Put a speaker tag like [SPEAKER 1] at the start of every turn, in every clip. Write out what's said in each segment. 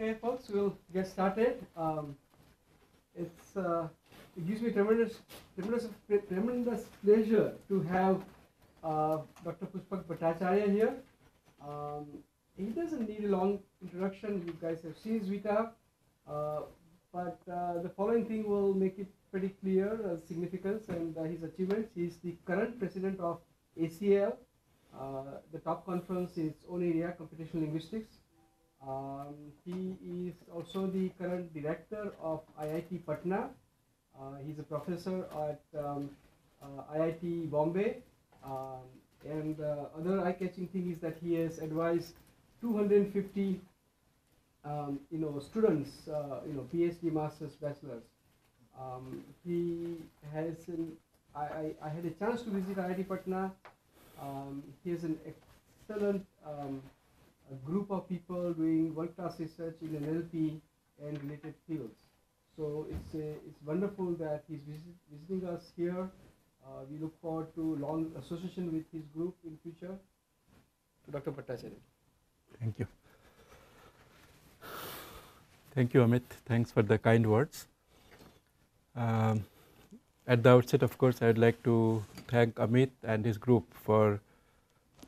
[SPEAKER 1] Okay, folks, we'll get started. Um, it's uh, it gives me tremendous, tremendous, tremendous pleasure to have uh, Dr. Pushpak Bhattacharya here. Um, he doesn't need a long introduction. You guys have seen his vita, uh, but uh, the following thing will make it pretty clear uh, significance and uh, his achievements. He is the current president of ACL. Uh, the top conference in its own area, computational linguistics. Um, he is also the current director of IIT Patna. Uh, he's a professor at um, uh, IIT Bombay. Um, and the uh, other eye-catching thing is that he has advised 250, um, you know, students, uh, you know, PhD, masters, bachelors. Um, he has an, I, I, I, had a chance to visit IIT Patna. Um, he has an excellent a group of people doing world-class research in NLP and related fields. So it's, a, uh, it's wonderful that he's visit, visiting us here. Uh, we look forward to long association with his group in future. Dr. Bhattacharya.
[SPEAKER 2] Thank you. Thank you, Amit. Thanks for the kind words. Um, at the outset, of course, I'd like to thank Amit and his group for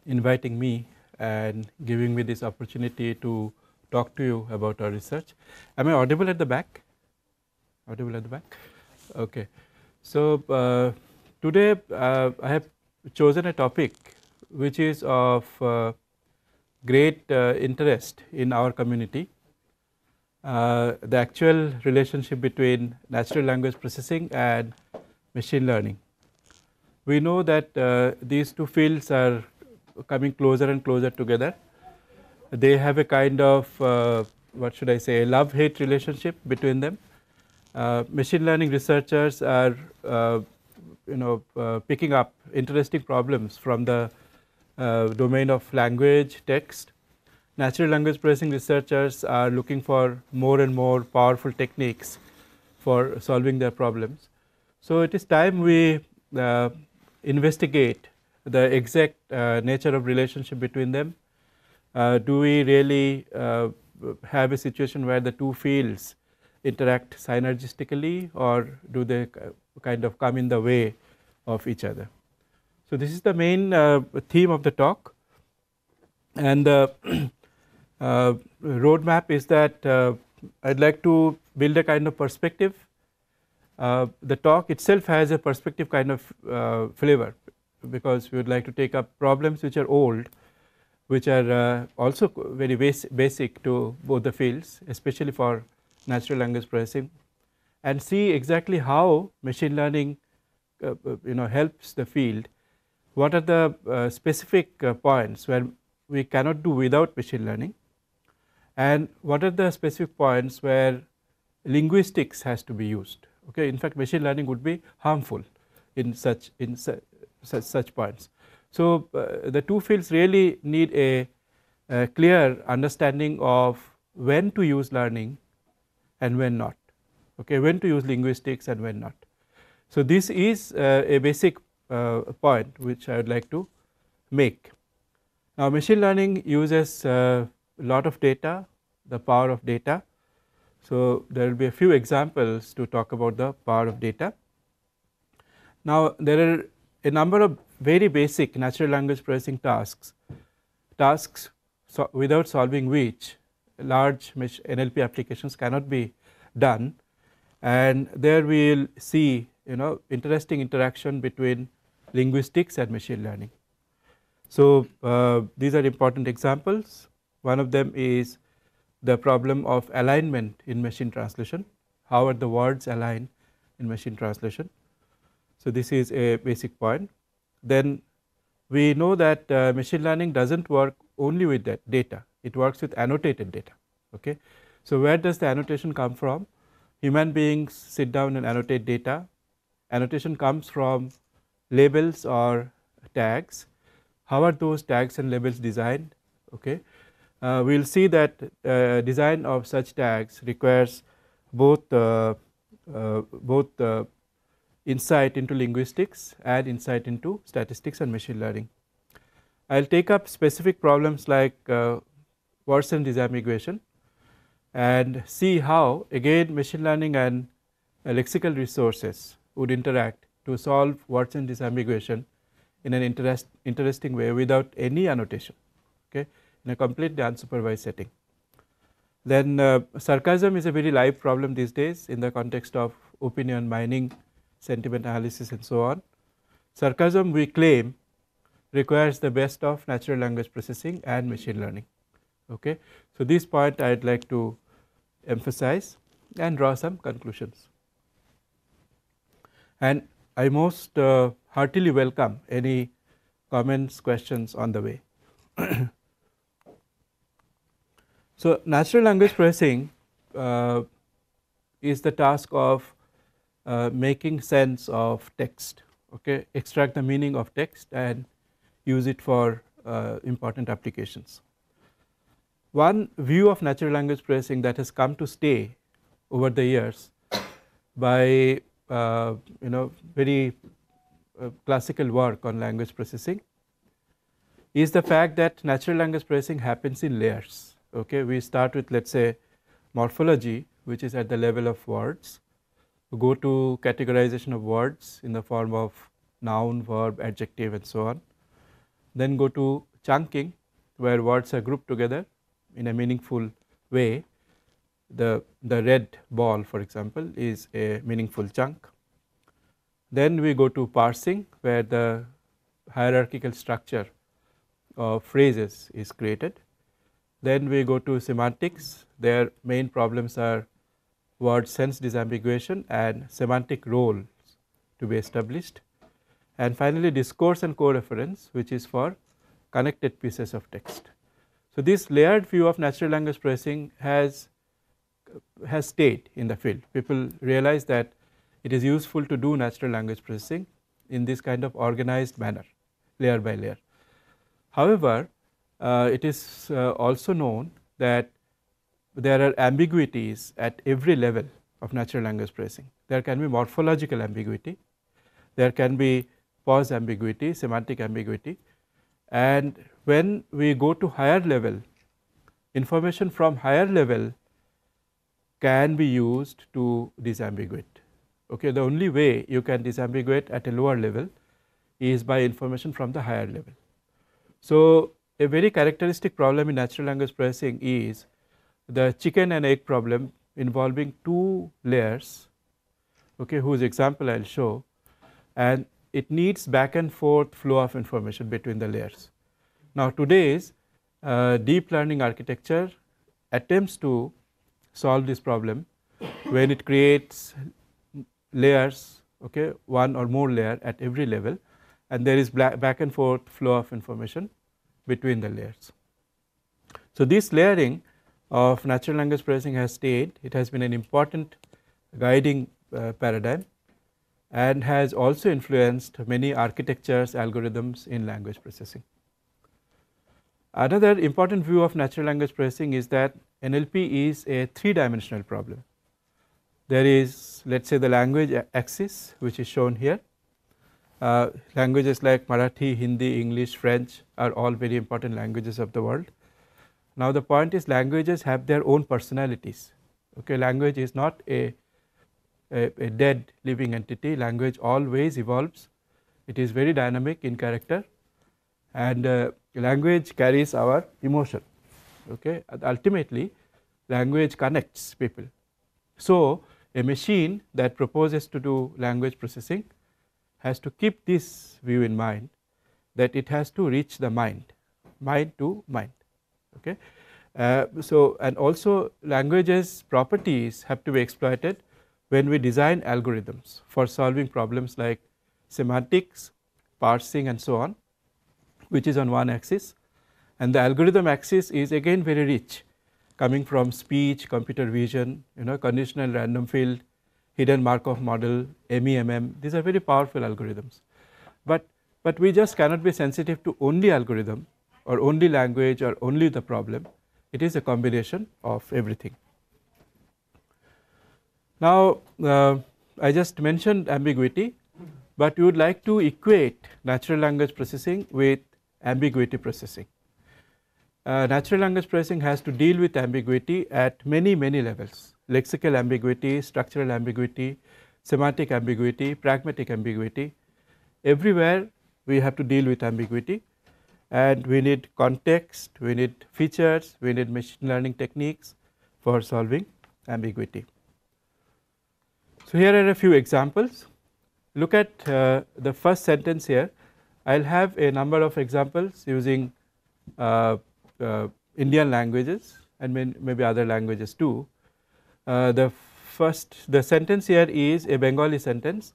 [SPEAKER 2] inviting me and giving me this opportunity to talk to you about our research. Am I audible at the back? Audible at the back? Okay. So, uh, today uh, I have chosen a topic which is of uh, great uh, interest in our community. Uh, the actual relationship between natural language processing and machine learning. We know that uh, these two fields are coming closer and closer together. They have a kind of uh, what should I say a love hate relationship between them. Uh, machine learning researchers are uh, you know uh, picking up interesting problems from the uh, domain of language text. Natural language processing researchers are looking for more and more powerful techniques for solving their problems. So it is time we investigate the exact uh, nature of relationship between them? Uh, do we really uh, have a situation where the two fields interact synergistically or do they kind of come in the way of each other. So, this is the main uh, theme of the talk and the uh, roadmap is that uh, I would like to build a kind of perspective. the talk itself has a perspective kind of flavor because we would like to take up problems which are old which are uh, also very bas basic to both the fields especially for natural language processing and see exactly how machine learning uh, uh you know helps the field what are the uh, specific uh, points where we cannot do without machine learning and what are the specific points where linguistics has to be used okay in fact machine learning would be harmful in such in such such, such points. So, uh, the two fields really need a, a, clear understanding of when to use learning and when not, okay, when to use linguistics and when not. So, this is uh, a basic uh, point which I would like to make. Now, machine learning uses a uh, lot of data, the power of data. So, there will be a few examples to talk about the power of data. Now, there are a number of very basic natural language processing tasks, tasks so without solving which large NLP applications cannot be done. And there we will see you know interesting interaction between linguistics and machine learning. So, uh, these are important examples. One of them is the problem of alignment in machine translation. How are the words aligned in machine translation? So, this is a basic point. Then we know that uh, machine learning does not work only with that data, it works with annotated data. Okay. So, where does the annotation come from? Human beings sit down and annotate data. Annotation comes from labels or tags. How are those tags and labels designed? Okay. Uh, we will see that uh, design of such tags requires both, uh, uh, both uh, insight into linguistics and insight into statistics and machine learning. I will take up specific problems like uh, Warsan disambiguation and see how again machine learning and uh, lexical resources would interact to solve Watson disambiguation in an interest, interesting way without any annotation okay, in a completely unsupervised setting. Then uh, sarcasm is a very live problem these days in the context of opinion mining sentiment analysis and so on. Sarcasm we claim requires the best of natural language processing and machine learning. Okay. So, this point I would like to emphasize and draw some conclusions. And I most uh, heartily welcome any comments, questions on the way. so, natural language processing uh, is the task of uh, making sense of text okay extract the meaning of text and use it for uh, important applications. One view of natural language processing that has come to stay over the years by uh, you know very uh, classical work on language processing is the fact that natural language processing happens in layers okay we start with let's say morphology which is at the level of words go to categorization of words in the form of noun, verb, adjective and so on. Then go to chunking where words are grouped together in a meaningful way. The, the red ball for example is a meaningful chunk. Then we go to parsing where the hierarchical structure of phrases is created. Then we go to semantics, their main problems are word sense disambiguation and semantic roles to be established. And finally, discourse and coreference which is for connected pieces of text. So, this layered view of natural language processing has has stayed in the field. People realize that it is useful to do natural language processing in this kind of organized manner layer by layer. However, uh, it is uh, also known that there are ambiguities at every level of natural language processing. There can be morphological ambiguity, there can be pause ambiguity, semantic ambiguity and when we go to higher level, information from higher level can be used to disambiguate. Okay, the only way you can disambiguate at a lower level is by information from the higher level. So, a very characteristic problem in natural language processing is the chicken and egg problem involving two layers okay, whose example I will show and it needs back and forth flow of information between the layers. Now today's uh, deep learning architecture attempts to solve this problem when it creates layers okay, one or more layer at every level and there is back and forth flow of information between the layers. So this layering of natural language processing has stayed. It has been an important guiding uh, paradigm and has also influenced many architectures, algorithms in language processing. Another important view of natural language processing is that NLP is a three dimensional problem. There is let us say the language axis which is shown here. Uh, languages like Marathi, Hindi, English, French are all very important languages of the world. Now, the point is languages have their own personalities, okay. Language is not a, a, a dead living entity, language always evolves, it is very dynamic in character and uh, language carries our emotion, okay. Ultimately, language connects people. So, a machine that proposes to do language processing has to keep this view in mind that it has to reach the mind, mind to mind okay. Uh, so and also languages properties have to be exploited when we design algorithms for solving problems like semantics, parsing and so on which is on one axis and the algorithm axis is again very rich coming from speech, computer vision, you know conditional random field, hidden Markov model, MEMM these are very powerful algorithms. But, but we just cannot be sensitive to only algorithm or only language or only the problem it is a combination of everything. Now uh, I just mentioned ambiguity but we would like to equate natural language processing with ambiguity processing. Uh, natural language processing has to deal with ambiguity at many many levels lexical ambiguity, structural ambiguity, semantic ambiguity, pragmatic ambiguity everywhere we have to deal with ambiguity and we need context, we need features, we need machine learning techniques for solving ambiguity. So, here are a few examples. Look at uh, the first sentence here. I will have a number of examples using uh, uh, Indian languages and may, maybe other languages too. Uh, the first the sentence here is a Bengali sentence.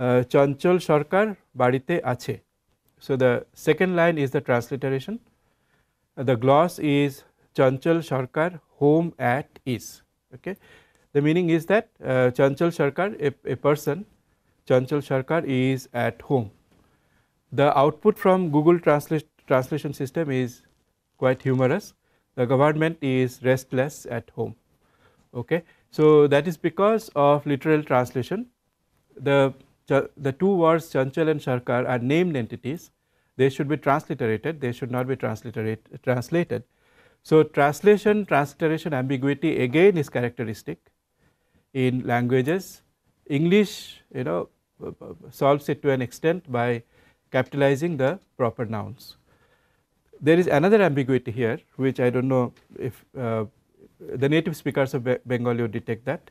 [SPEAKER 2] Uh, Chanchol Sarkar Barite Ache. So, the second line is the transliteration, the gloss is Chanchal shakar home at is. Okay. The meaning is that uh, Chanchal shakar" a, a person Chanchal shakar" is at home. The output from Google transla translation system is quite humorous. The government is restless at home. Okay. So, that is because of literal translation. The the two words Chanchal and Sarkar are named entities, they should be transliterated, they should not be translated. So, translation, transliteration ambiguity again is characteristic in languages. English you know uh, uh, solves it to an extent by capitalizing the proper nouns. There is another ambiguity here which I do not know if uh, the native speakers of Bengali would detect that.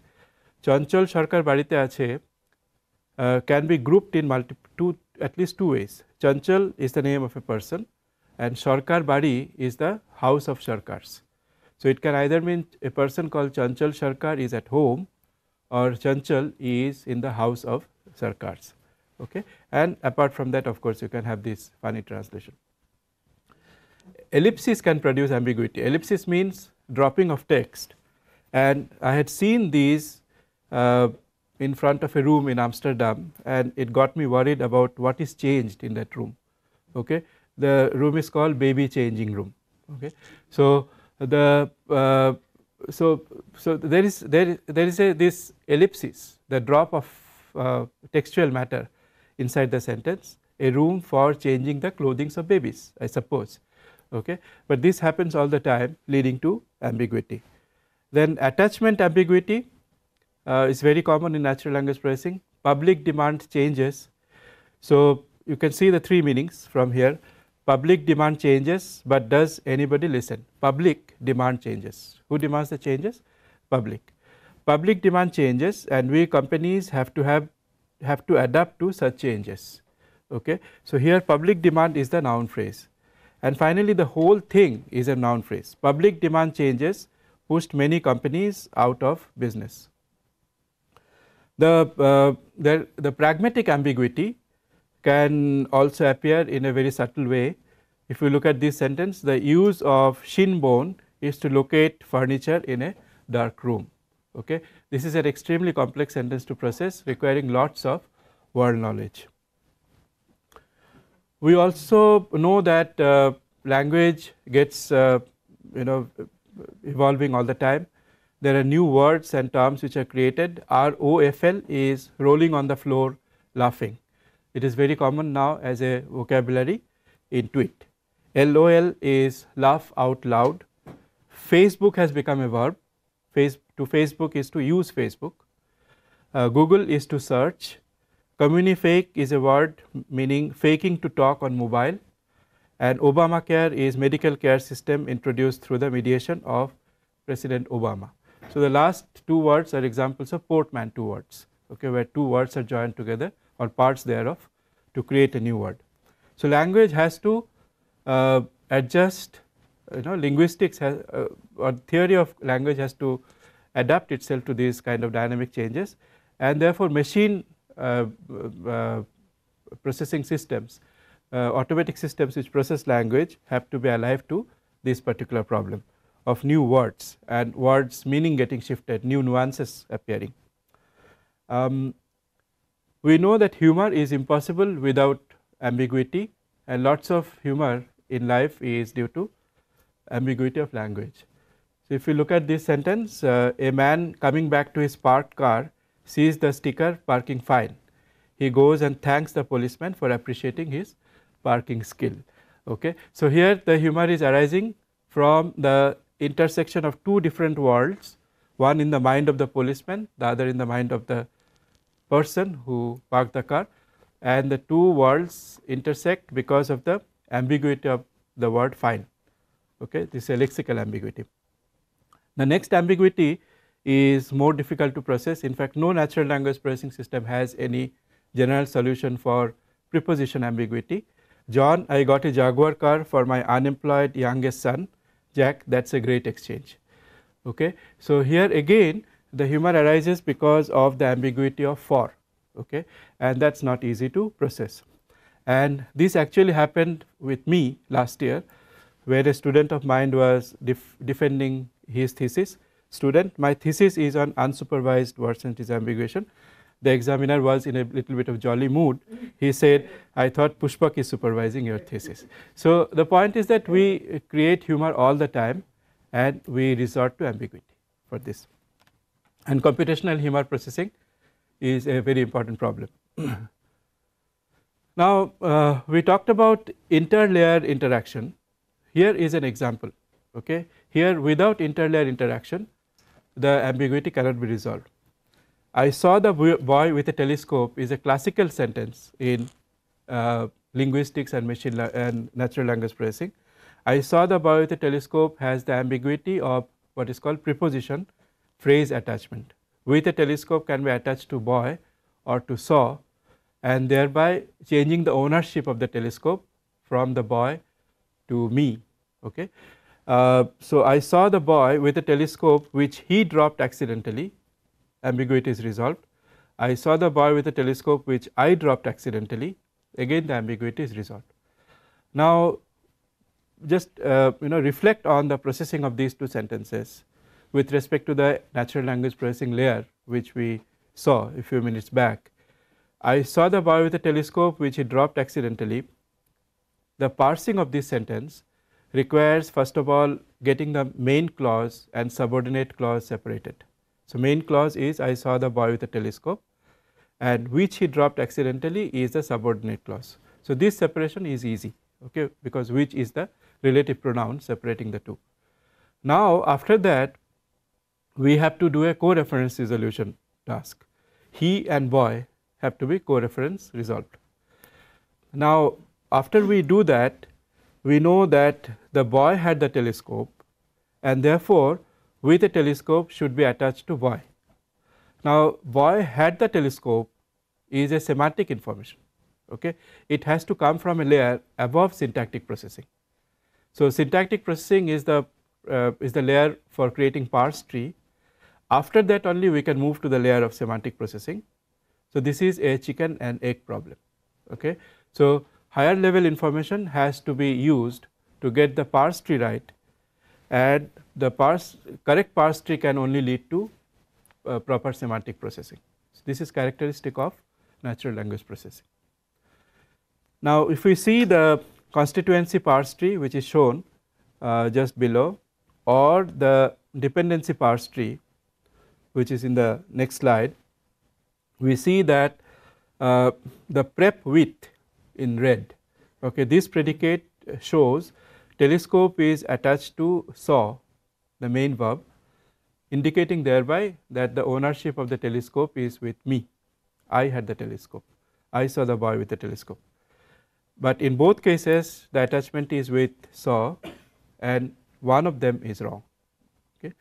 [SPEAKER 2] চঞ্চল সরকার বাড়িতে ache uh, can be grouped in multi two at least two ways. Chanchal is the name of a person and Sharkar Bari is the house of Sharkars. So, it can either mean a person called Chanchal Sharkar is at home or Chanchal is in the house of Sarkars. Okay. And apart from that of course, you can have this funny translation. Ellipses can produce ambiguity. Ellipses means dropping of text and I had seen these uh, in front of a room in Amsterdam and it got me worried about what is changed in that room. Okay. The room is called baby changing room. Okay. So, the uh, so so there is there there is a this ellipsis the drop of uh, textual matter inside the sentence a room for changing the clothings of babies I suppose okay but this happens all the time leading to ambiguity. Then attachment ambiguity uh, is very common in natural language processing. Public demand changes. So you can see the three meanings from here. Public demand changes, but does anybody listen? Public demand changes. Who demands the changes? Public. Public demand changes and we companies have to have have to adapt to such changes. Okay. So here public demand is the noun phrase. And finally, the whole thing is a noun phrase. Public demand changes pushed many companies out of business. The, uh, the, the pragmatic ambiguity can also appear in a very subtle way. If you look at this sentence, the use of shin bone is to locate furniture in a dark room. Okay. This is an extremely complex sentence to process requiring lots of world knowledge. We also know that uh, language gets uh, you know evolving all the time there are new words and terms which are created ROFL is rolling on the floor laughing. It is very common now as a vocabulary in tweet. LOL is laugh out loud. Facebook has become a verb. Face, to Facebook is to use Facebook. Uh, Google is to search. Communifake is a word meaning faking to talk on mobile and Obamacare is medical care system introduced through the mediation of President Obama. So, the last two words are examples of portmanteau words okay, where two words are joined together or parts thereof to create a new word. So, language has to uh, adjust you know linguistics has uh, or theory of language has to adapt itself to these kind of dynamic changes and therefore machine uh, uh processing systems uh, automatic systems which process language have to be alive to this particular problem of new words and words meaning getting shifted, new nuances appearing. Um, we know that humor is impossible without ambiguity and lots of humor in life is due to ambiguity of language. So, if you look at this sentence, uh, a man coming back to his parked car sees the sticker parking fine. He goes and thanks the policeman for appreciating his parking skill. Okay. So, here the humor is arising from the intersection of two different worlds, one in the mind of the policeman, the other in the mind of the person who parked the car and the two worlds intersect because of the ambiguity of the word fine, okay, this is a lexical ambiguity. The next ambiguity is more difficult to process. In fact, no natural language processing system has any general solution for preposition ambiguity. John, I got a Jaguar car for my unemployed youngest son jack that is a great exchange. Okay. So, here again the humor arises because of the ambiguity of for okay, and that is not easy to process. And this actually happened with me last year where a student of mine was def defending his thesis student. My thesis is on unsupervised versus disambiguation the examiner was in a little bit of jolly mood. He said, I thought Pushpak is supervising your thesis. So, the point is that we create humor all the time and we resort to ambiguity for this. And computational humor processing is a very important problem. now, uh, we talked about interlayer interaction. Here is an example. Okay. Here without interlayer interaction, the ambiguity cannot be resolved. I saw the boy with a telescope is a classical sentence in uh, linguistics and machine and natural language processing. I saw the boy with a telescope has the ambiguity of what is called preposition phrase attachment. With a telescope can be attached to boy or to saw and thereby changing the ownership of the telescope from the boy to me. Okay. Uh, so, I saw the boy with a telescope which he dropped accidentally ambiguity is resolved. I saw the boy with a telescope which I dropped accidentally again the ambiguity is resolved. Now just uh, you know reflect on the processing of these two sentences with respect to the natural language processing layer which we saw a few minutes back. I saw the boy with a telescope which he dropped accidentally. The parsing of this sentence requires first of all getting the main clause and subordinate clause separated. So, main clause is I saw the boy with a telescope and which he dropped accidentally is the subordinate clause. So, this separation is easy okay, because which is the relative pronoun separating the two. Now, after that we have to do a coreference reference resolution task. He and boy have to be coreference reference resolved. Now, after we do that we know that the boy had the telescope and therefore, with a telescope should be attached to boy. Now, boy had the telescope is a semantic information. Okay. It has to come from a layer above syntactic processing. So, syntactic processing is the uh, is the layer for creating parse tree. After that only we can move to the layer of semantic processing. So, this is a chicken and egg problem. Okay. So, higher level information has to be used to get the parse tree right and the parse, correct parse tree can only lead to uh, proper semantic processing. So, this is characteristic of natural language processing. Now, if we see the constituency parse tree which is shown uh, just below or the dependency parse tree which is in the next slide, we see that uh, the prep width in red. Okay, this predicate shows telescope is attached to saw the main verb indicating thereby that the ownership of the telescope is with me. I had the telescope, I saw the boy with the telescope. But in both cases the attachment is with saw and one of them is wrong okay,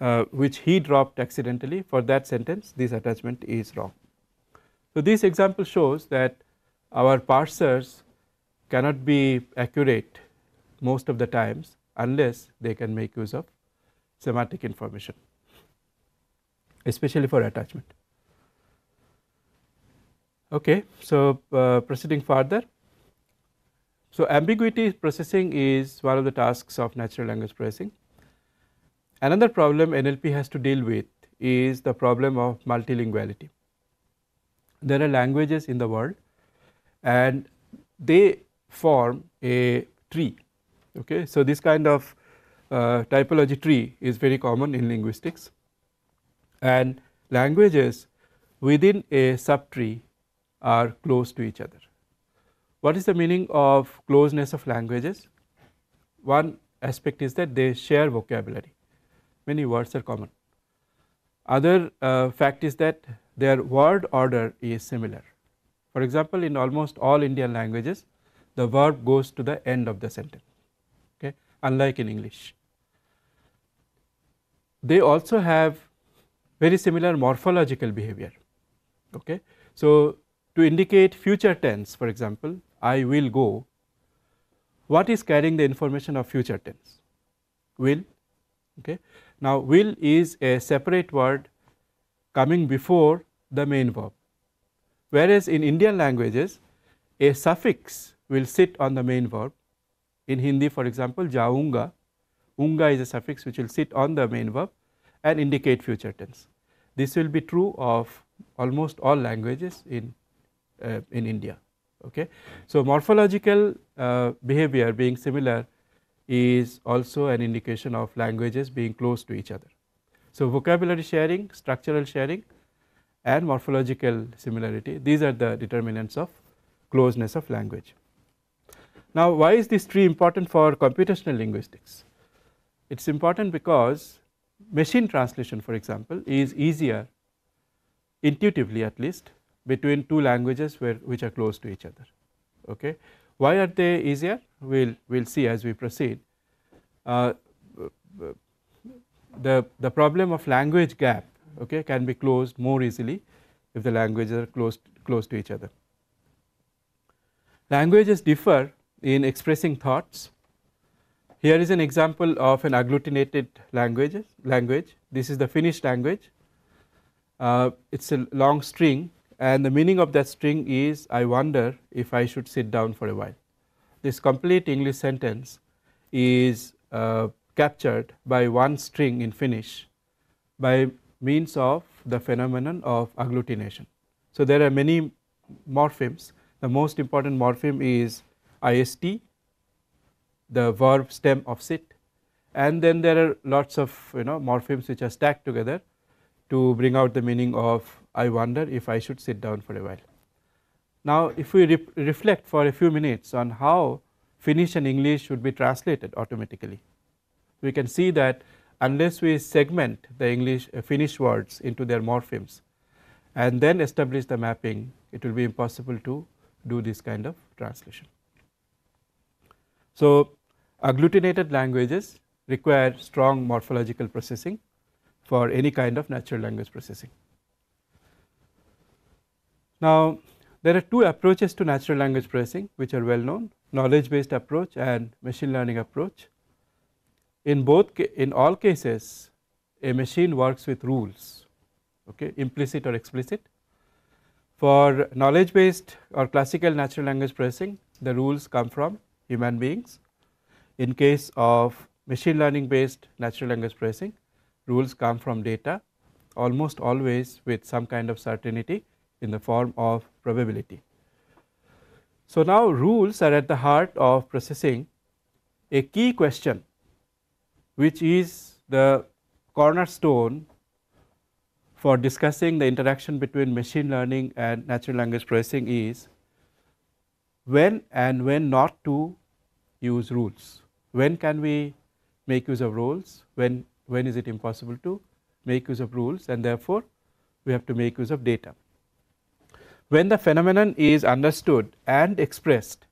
[SPEAKER 2] uh, which he dropped accidentally for that sentence this attachment is wrong. So, this example shows that our parsers cannot be accurate most of the times unless they can make use of semantic information especially for attachment. Okay, so uh, proceeding further. So ambiguity processing is one of the tasks of natural language processing. Another problem NLP has to deal with is the problem of multilinguality. There are languages in the world and they form a tree. Okay, so this kind of uh, typology tree is very common in linguistics and languages within a subtree are close to each other. What is the meaning of closeness of languages? One aspect is that they share vocabulary, many words are common. Other uh, fact is that their word order is similar. For example, in almost all Indian languages, the verb goes to the end of the sentence, okay, unlike in English they also have very similar morphological behavior. Okay. So, to indicate future tense for example, I will go, what is carrying the information of future tense? Will. Okay. Now, will is a separate word coming before the main verb, whereas in Indian languages a suffix will sit on the main verb. In Hindi for example, jaunga unga is a suffix which will sit on the main verb and indicate future tense. This will be true of almost all languages in, uh, in India. Okay. So, morphological uh, behavior being similar is also an indication of languages being close to each other. So, vocabulary sharing, structural sharing and morphological similarity these are the determinants of closeness of language. Now, why is this tree important for computational linguistics? It is important because machine translation for example is easier intuitively at least between two languages where which are close to each other. Okay. Why are they easier? We will we'll see as we proceed. Uh, the, the problem of language gap okay, can be closed more easily if the languages are close, close to each other. Languages differ in expressing thoughts here is an example of an agglutinated language, language. this is the Finnish language, uh, it is a long string and the meaning of that string is I wonder if I should sit down for a while. This complete English sentence is uh, captured by one string in Finnish by means of the phenomenon of agglutination. So, there are many morphemes the most important morpheme is IST the verb stem of sit and then there are lots of you know morphemes which are stacked together to bring out the meaning of I wonder if I should sit down for a while. Now, if we re reflect for a few minutes on how Finnish and English should be translated automatically, we can see that unless we segment the English uh, Finnish words into their morphemes and then establish the mapping, it will be impossible to do this kind of translation. So, Agglutinated languages require strong morphological processing for any kind of natural language processing. Now, there are two approaches to natural language processing which are well known knowledge based approach and machine learning approach. In both in all cases a machine works with rules okay implicit or explicit. For knowledge based or classical natural language processing the rules come from human beings in case of machine learning based natural language processing rules come from data almost always with some kind of certainty in the form of probability. So, now rules are at the heart of processing a key question which is the cornerstone for discussing the interaction between machine learning and natural language processing is when and when not to use rules when can we make use of rules, when, when is it impossible to make use of rules and therefore we have to make use of data. When the phenomenon is understood and expressed,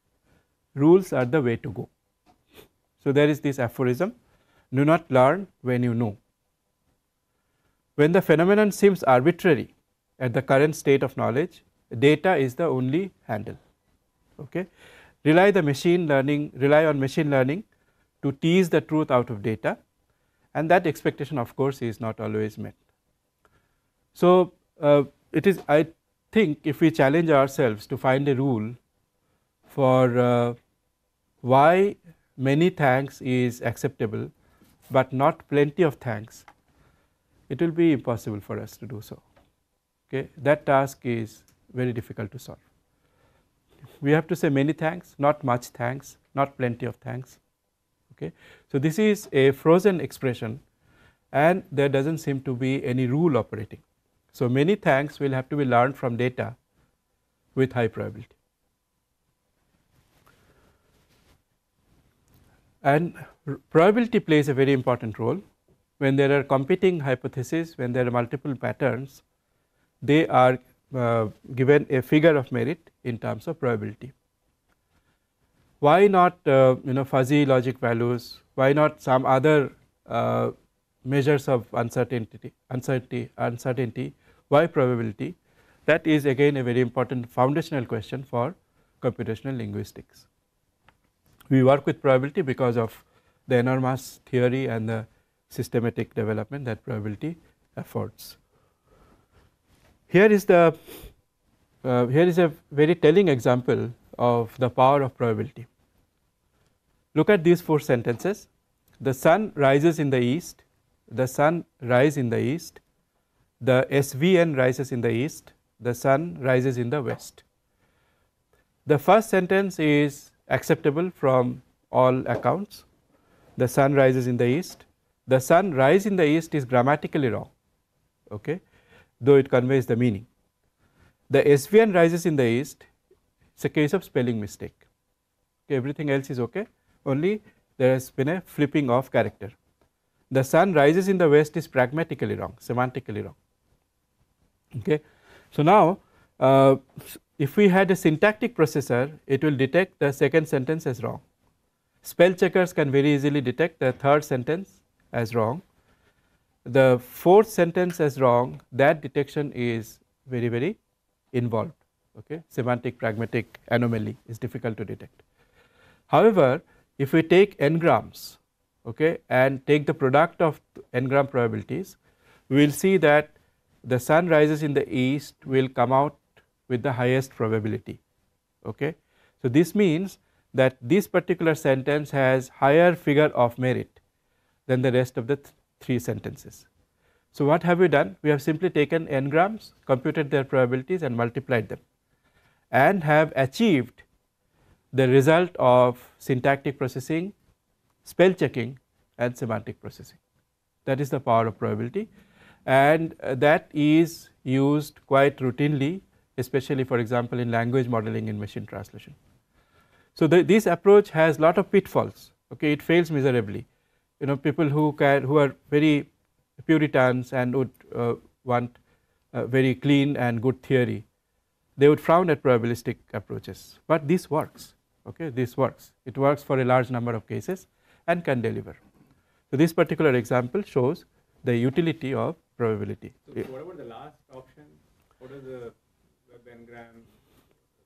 [SPEAKER 2] rules are the way to go. So, there is this aphorism do not learn when you know. When the phenomenon seems arbitrary at the current state of knowledge, data is the only handle. Okay. Rely the machine learning, rely on machine learning to tease the truth out of data and that expectation of course is not always met. So, uh, it is I think if we challenge ourselves to find a rule for uh, why many thanks is acceptable, but not plenty of thanks, it will be impossible for us to do so. Okay, that task is very difficult to solve. We have to say many thanks, not much thanks, not plenty of thanks. Okay. So, this is a frozen expression and there does not seem to be any rule operating. So, many things will have to be learned from data with high probability. And probability plays a very important role when there are competing hypotheses, when there are multiple patterns, they are uh, given a figure of merit in terms of probability why not uh, you know fuzzy logic values, why not some other uh, measures of uncertainty, uncertainty, uncertainty, why probability that is again a very important foundational question for computational linguistics. We work with probability because of the enormous theory and the systematic development that probability affords. Here is the uh, here is a very telling example of the power of probability. Look at these four sentences the sun rises in the east, the sun rise in the east, the SVN rises in the east, the sun rises in the west. The first sentence is acceptable from all accounts. The sun rises in the east. The sun rise in the east is grammatically wrong, okay, though it conveys the meaning. The SVN rises in the east it's a case of spelling mistake. Okay, everything else is okay, only there has been a flipping of character. The sun rises in the west is pragmatically wrong, semantically wrong. Okay. So, now uh, if we had a syntactic processor, it will detect the second sentence as wrong. Spell checkers can very easily detect the third sentence as wrong. The fourth sentence as wrong, that detection is very, very involved okay semantic pragmatic anomaly is difficult to detect. However, if we take n grams okay, and take the product of n gram probabilities, we will see that the sun rises in the east will come out with the highest probability. Okay. So, this means that this particular sentence has higher figure of merit than the rest of the th three sentences. So, what have we done? We have simply taken n grams, computed their probabilities and multiplied them and have achieved the result of syntactic processing, spell checking and semantic processing. That is the power of probability and uh, that is used quite routinely especially for example in language modeling and machine translation. So, the, this approach has lot of pitfalls okay it fails miserably you know people who can who are very puritans and would uh, want very clean and good theory they would frown at probabilistic approaches, but this works okay this works it works for a large number of cases and can deliver. So, this particular example shows the utility of probability. So,
[SPEAKER 1] what about the last option what is the Ben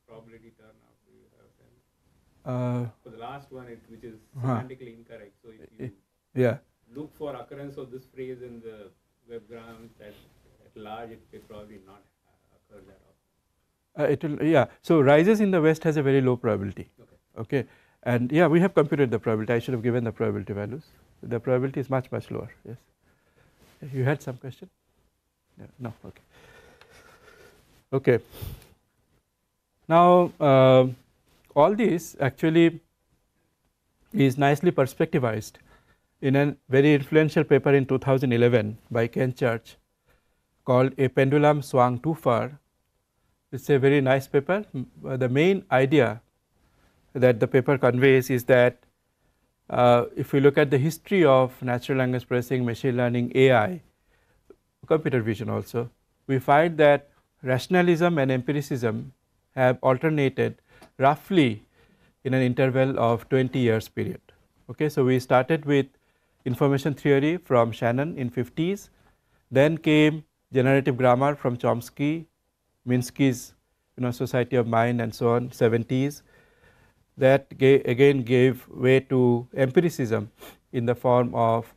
[SPEAKER 1] probability turn out? do you have
[SPEAKER 2] then? Uh,
[SPEAKER 1] for the last one it which
[SPEAKER 2] is uh-huh. semantically -huh. incorrect. So, if you yeah. look for occurrence of this phrase in the web grams at, at large it may probably not occur that often. Uh, it will yeah. So rises in the west has a very low probability. Okay. okay. And yeah, we have computed the probability. I should have given the probability values. The probability is much much lower. Yes. You had some question? No. no. Okay. Okay. Now uh, all these actually is nicely perspectivized in a very influential paper in 2011 by Ken Church called A Pendulum Swung Too Far it is a very nice paper. Uh, the main idea that the paper conveys is that uh, if we look at the history of natural language processing, machine learning, AI, computer vision also, we find that rationalism and empiricism have alternated roughly in an interval of 20 years period. Okay, so we started with information theory from Shannon in 50s, then came generative grammar from Chomsky Minsky's you know, Society of Mind and so on, 70s, that gave, again gave way to empiricism in the form of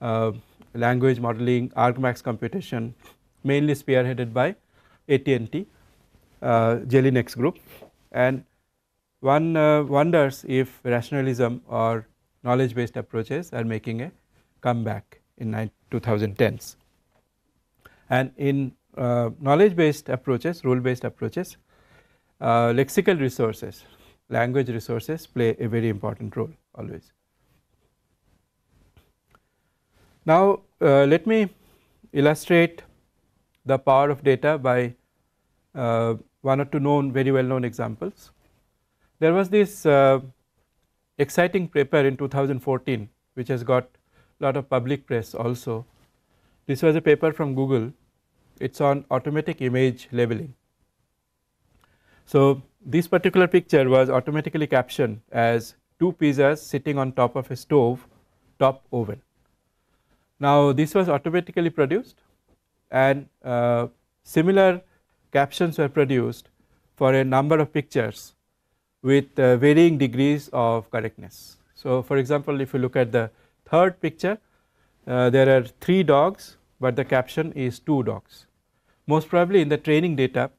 [SPEAKER 2] uh, language modeling, argmax computation, mainly spearheaded by AT&T, uh, Jelinek group. And one uh, wonders if rationalism or knowledge based approaches are making a comeback in 2010s. And in uh, knowledge based approaches, rule based approaches, uh, lexical resources, language resources play a very important role always. Now, uh, let me illustrate the power of data by uh, one or two known very well known examples. There was this uh, exciting paper in 2014 which has got a lot of public press also. This was a paper from Google it is on automatic image labeling. So, this particular picture was automatically captioned as two pizzas sitting on top of a stove top oven. Now, this was automatically produced and uh, similar captions were produced for a number of pictures with uh, varying degrees of correctness. So, for example, if you look at the third picture, uh, there are three dogs, but the caption is two dogs most probably in the training data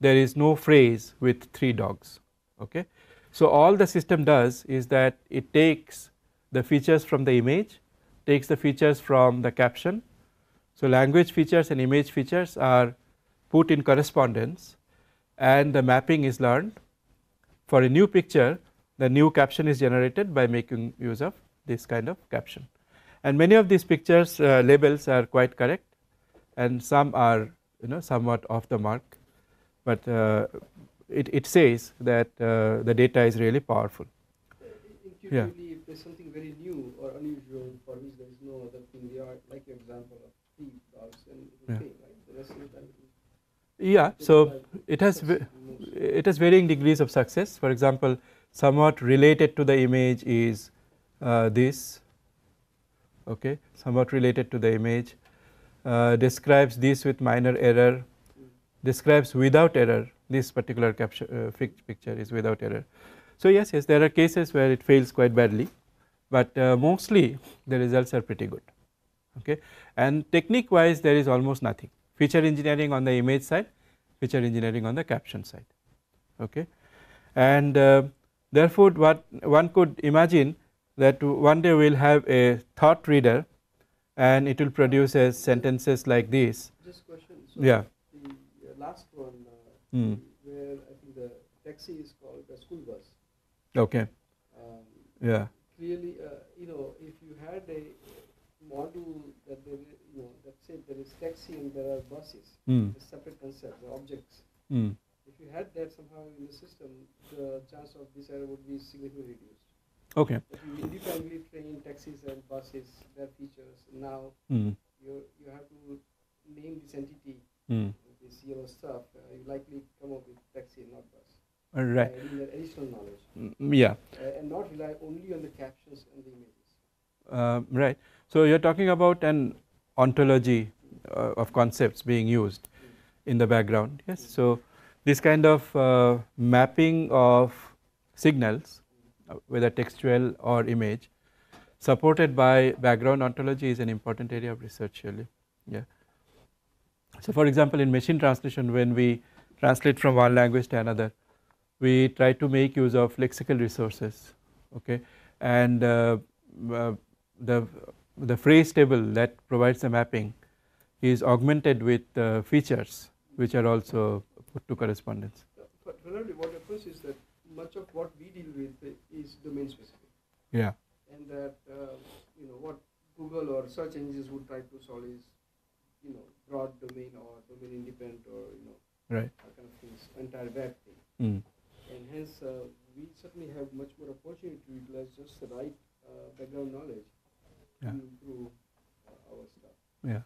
[SPEAKER 2] there is no phrase with 3 dogs. Okay. So, all the system does is that it takes the features from the image, takes the features from the caption. So, language features and image features are put in correspondence and the mapping is learned. For a new picture, the new caption is generated by making use of this kind of caption. And many of these pictures uh, labels are quite correct and some are you know somewhat off the mark, but uh, it, it says that uh, the data is really powerful. Yeah.
[SPEAKER 1] If there's something very new or unusual for which there is no other thing, they are like an example of thief, dogs, and yeah. thing, right?
[SPEAKER 2] Yeah, so it has it has varying degrees of success. For example, somewhat related to the image is uh, this. Okay, somewhat related to the image uh, describes this with minor error, describes without error this particular capture, uh, picture is without error. So, yes, yes there are cases where it fails quite badly, but uh, mostly the results are pretty good okay and technique wise there is almost nothing feature engineering on the image side, feature engineering on the caption side okay and uh, therefore, what one could imagine that one day we will have a thought reader and it will produce sentences like this. Just question. So yeah. The last one, uh,
[SPEAKER 3] mm. where I think the taxi
[SPEAKER 2] is called a school bus. Okay. Um, yeah.
[SPEAKER 1] Clearly, uh, you know, if you had a module that there, is, you know, let's say there is taxi and there are buses, mm. a separate concept, the objects. Mm. If you had that somehow in the system, the chance of this error would be significantly reduced. Okay. But you independently train taxis and buses, their features. Now mm. you you have to name this entity, mm. this your stuff. Uh, you likely come up with taxi, not bus. Uh, right. Uh, additional knowledge. Mm, mm, yeah. Uh, and not rely only on the captions and the images.
[SPEAKER 2] Uh, right. So you're talking about an ontology uh, of concepts being used in the background. Yes. Hmm. So this kind of mapping of signals uh, whether textual or image, supported by background ontology is an important area of research really. Yeah. So for example, in machine translation when we translate from one language to another, we try to make use of lexical resources okay and uh, uh, the the phrase table that provides the mapping is augmented with uh, features which are also put to correspondence.
[SPEAKER 1] Primarily what happens is that much of what we deal with is domain specific. Yeah. And that uh, you know what Google or search engines would try to solve is you know broad domain or domain independent or you know right kind of things entire web thing. Mm. And hence uh, we certainly have much more opportunity to utilize just the right uh, background knowledge yeah. to improve uh, our stuff.
[SPEAKER 2] Yeah.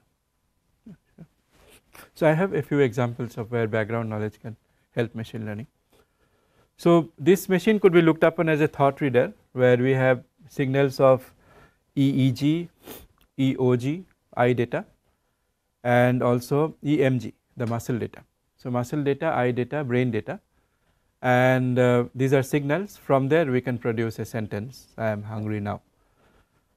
[SPEAKER 2] So I have a few examples of where background knowledge can help machine learning. So, this machine could be looked upon as a thought reader where we have signals of EEG, EOG, eye data and also EMG the muscle data. So, muscle data, eye data, brain data and uh, these are signals from there we can produce a sentence I am hungry now.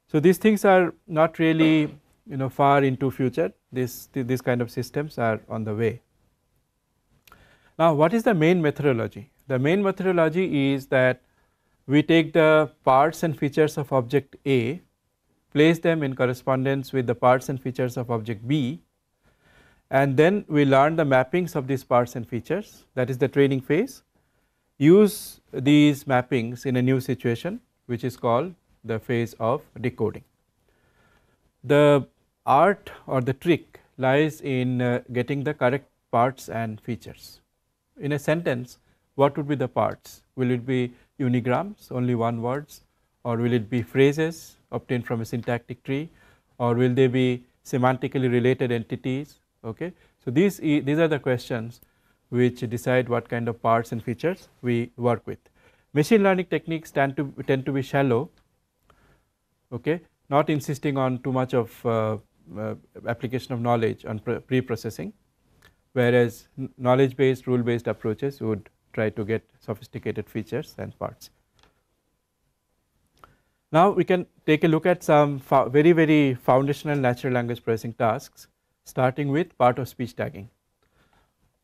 [SPEAKER 2] So, these things are not really you know far into future this these kind of systems are on the way. Now, what is the main methodology the main methodology is that we take the parts and features of object A, place them in correspondence with the parts and features of object B and then we learn the mappings of these parts and features that is the training phase. Use these mappings in a new situation which is called the phase of decoding. The art or the trick lies in uh, getting the correct parts and features. In a sentence what would be the parts? Will it be unigrams, only one words or will it be phrases obtained from a syntactic tree or will they be semantically related entities. Okay. So, these, these are the questions which decide what kind of parts and features we work with. Machine learning techniques tend to, tend to be shallow, okay, not insisting on too much of uh, uh, application of knowledge on pre-processing, whereas knowledge based rule based approaches would try to get sophisticated features and parts. Now we can take a look at some very very foundational natural language processing tasks starting with part of speech tagging.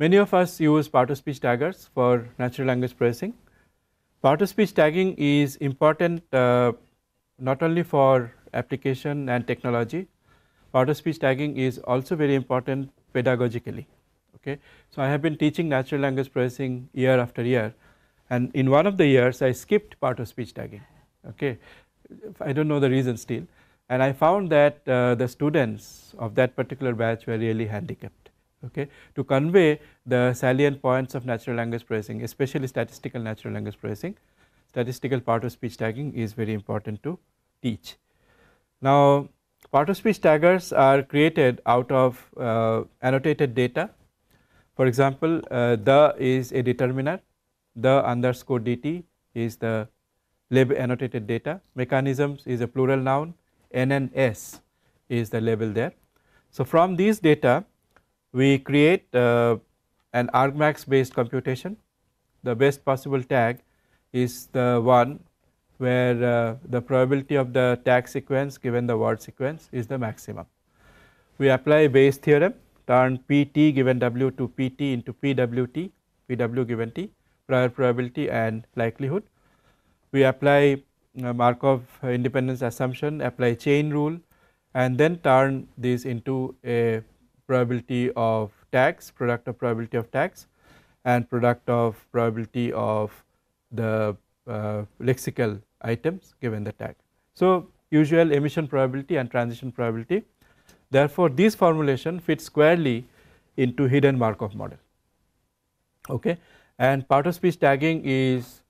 [SPEAKER 2] Many of us use part of speech taggers for natural language processing. Part of speech tagging is important uh, not only for application and technology, part of speech tagging is also very important pedagogically okay. So I have been teaching natural language processing year after year and in one of the years I skipped part of speech tagging, okay. I do not know the reason still and I found that uh, the students of that particular batch were really handicapped, okay, to convey the salient points of natural language processing especially statistical natural language processing, statistical part of speech tagging is very important to teach. Now part of speech taggers are created out of uh, annotated data for example, uh, the is a determiner, the underscore dt is the label annotated data, mechanisms is a plural noun, n and s is the label there. So, from these data we create uh, an argmax based computation. The best possible tag is the one where uh, the probability of the tag sequence given the word sequence is the maximum. We apply Bayes theorem turn Pt given W to Pt into Pwt, Pw given T prior probability and likelihood. We apply uh, Markov independence assumption, apply chain rule and then turn this into a probability of tax, product of probability of tax and product of probability of the uh, lexical items given the tag. So, usual emission probability and transition probability Therefore, this formulation fits squarely into hidden Markov model. Okay? And part of speech tagging is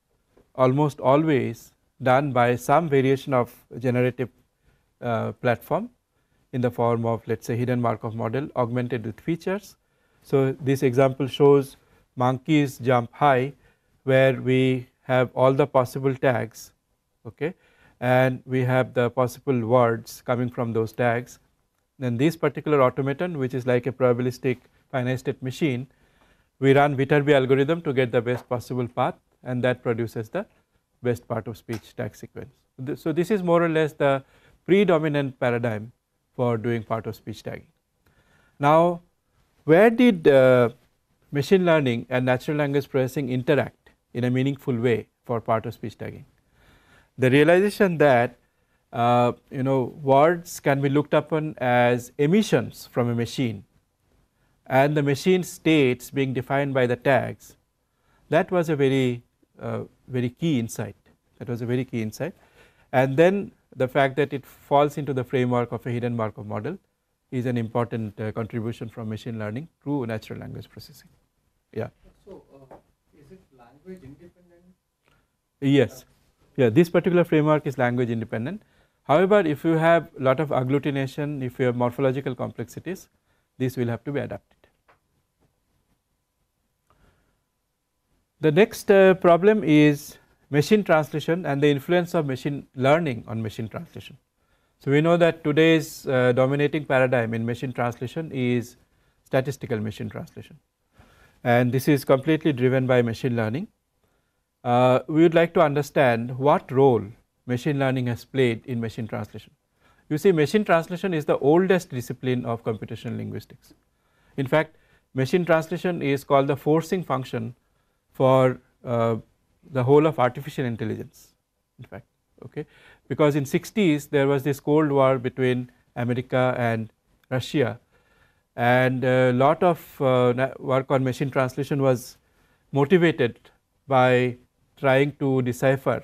[SPEAKER 2] almost always done by some variation of generative uh, platform in the form of let us say hidden Markov model augmented with features. So, this example shows monkeys jump high where we have all the possible tags okay, and we have the possible words coming from those tags then this particular automaton which is like a probabilistic finite state machine we run Viterbi algorithm to get the best possible path and that produces the best part of speech tag sequence. So this is more or less the predominant paradigm for doing part of speech tagging. Now where did uh, machine learning and natural language processing interact in a meaningful way for part of speech tagging? The realization that uh, you know words can be looked upon as emissions from a machine and the machine states being defined by the tags that was a very uh, very key insight that was a very key insight and then the fact that it falls into the framework of a hidden Markov model is an important uh, contribution from machine learning to natural language processing yeah so
[SPEAKER 1] uh,
[SPEAKER 3] is it language independent
[SPEAKER 2] yes yeah this particular framework is language independent However, if you have lot of agglutination, if you have morphological complexities, this will have to be adapted. The next uh, problem is machine translation and the influence of machine learning on machine translation. So, we know that today's uh, dominating paradigm in machine translation is statistical machine translation and this is completely driven by machine learning. Uh, we would like to understand what role machine learning has played in machine translation. You see machine translation is the oldest discipline of computational linguistics. In fact, machine translation is called the forcing function for uh, the whole of artificial intelligence in fact okay because in 60s there was this cold war between America and Russia and a uh, lot of uh, work on machine translation was motivated by trying to decipher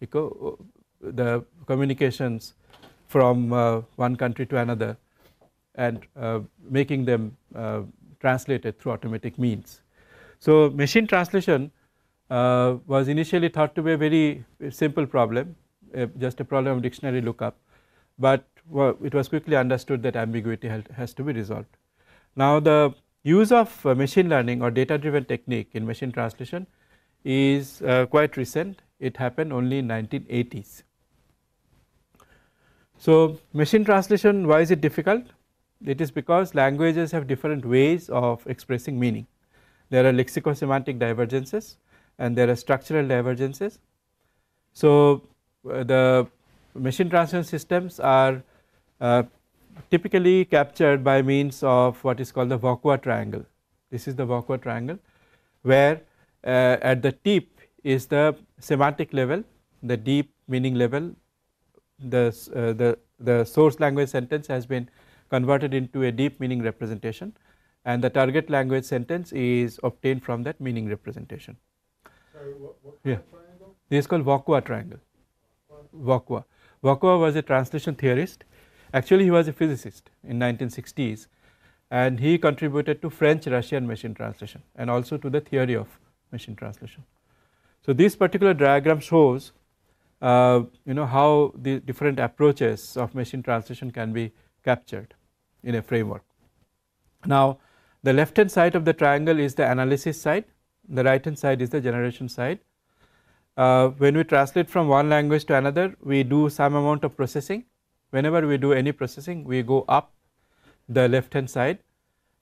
[SPEAKER 2] eco, uh, the communications from uh, one country to another and uh, making them uh, translated through automatic means. So, machine translation uh, was initially thought to be a very simple problem, just a problem of dictionary lookup, but it was quickly understood that ambiguity has to be resolved. Now, the use of uh, machine learning or data driven technique in machine translation is quite recent it happened only in 1980s. So, machine translation why is it difficult? It is because languages have different ways of expressing meaning. There are lexico-semantic divergences and there are structural divergences. So, uh, the machine translation systems are uh, typically captured by means of what is called the Vauquois triangle. This is the Vauquois triangle where uh, at the tip is the semantic level, the deep meaning level, the, uh, the, the source language sentence has been converted into a deep meaning representation and the target language sentence is obtained from that meaning representation.
[SPEAKER 3] Sorry, what, what
[SPEAKER 2] yeah. This is called Vacua triangle. Vacua. Vacua was a translation theorist. Actually, he was a physicist in 1960s and he contributed to French-Russian machine translation and also to the theory of machine translation. So, this particular diagram shows uh, you know how the different approaches of machine translation can be captured in a framework. Now, the left hand side of the triangle is the analysis side, the right hand side is the generation side. Uh, when we translate from one language to another, we do some amount of processing. Whenever we do any processing, we go up the left hand side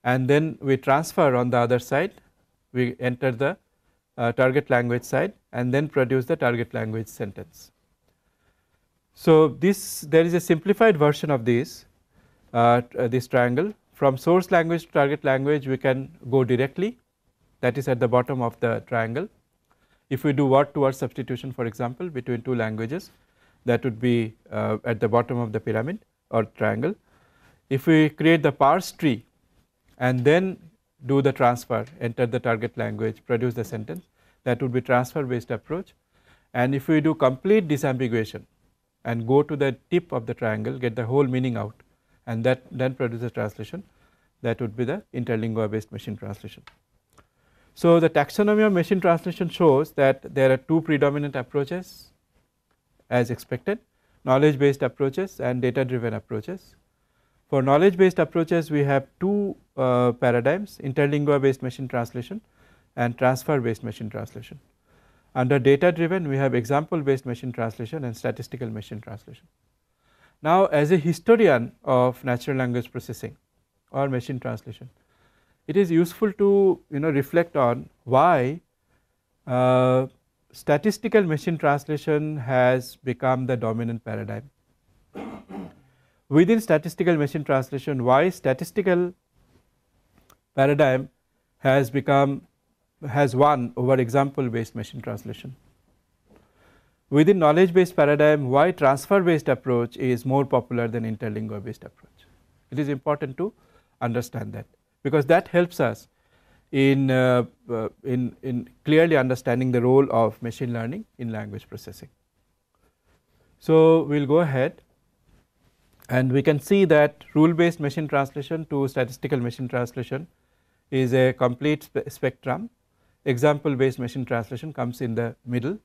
[SPEAKER 2] and then we transfer on the other side, we enter the uh, target language side and then produce the target language sentence. So, this there is a simplified version of this uh, uh, this triangle from source language to target language we can go directly that is at the bottom of the triangle. If we do word to word substitution for example between two languages that would be uh, at the bottom of the pyramid or triangle. If we create the parse tree and then do the transfer, enter the target language, produce the sentence. That would be transfer based approach. And if we do complete disambiguation and go to the tip of the triangle, get the whole meaning out and that then produces translation, that would be the interlingua based machine translation. So, the taxonomy of machine translation shows that there are two predominant approaches as expected, knowledge based approaches and data driven approaches. For knowledge based approaches we have two uh, paradigms interlingua based machine translation and transfer based machine translation. Under data driven we have example based machine translation and statistical machine translation. Now as a historian of natural language processing or machine translation it is useful to you know reflect on why uh, statistical machine translation has become the dominant paradigm within statistical machine translation why statistical paradigm has become has won over example based machine translation. Within knowledge based paradigm why transfer based approach is more popular than interlingual based approach. It is important to understand that because that helps us in, uh, uh, in, in clearly understanding the role of machine learning in language processing. So, we will go ahead and we can see that rule based machine translation to statistical machine translation is a complete spe spectrum. Example based machine translation comes in the middle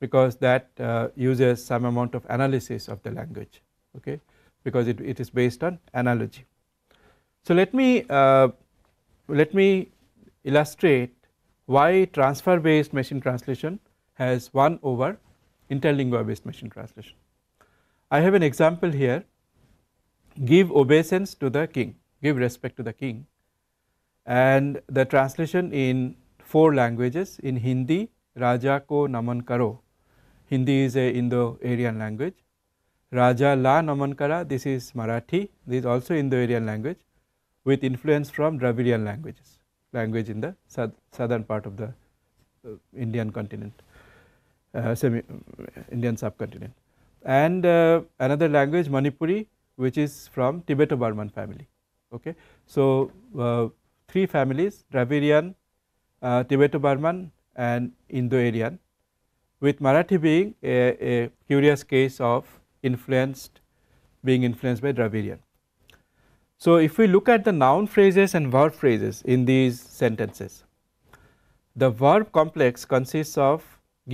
[SPEAKER 2] because that uh, uses some amount of analysis of the language okay because it, it is based on analogy. So let me uh, let me illustrate why transfer based machine translation has won over interlingua based machine translation. I have an example here give obeisance to the king, give respect to the king. And the translation in four languages in Hindi, Raja ko naman karo. Hindi is a Indo-Aryan language. Raja la naman kara, this is Marathi, this is also Indo-Aryan language with influence from Dravidian languages, language in the southern part of the uh, Indian continent, uh, Indian subcontinent. And uh, another language, Manipuri, which is from Tibeto-Burman family. Okay. So, uh, three families Dravidian, uh, Tibeto-Burman and Indo-Aryan with Marathi being a, a, curious case of influenced being influenced by Dravidian. So, if we look at the noun phrases and verb phrases in these sentences, the verb complex consists of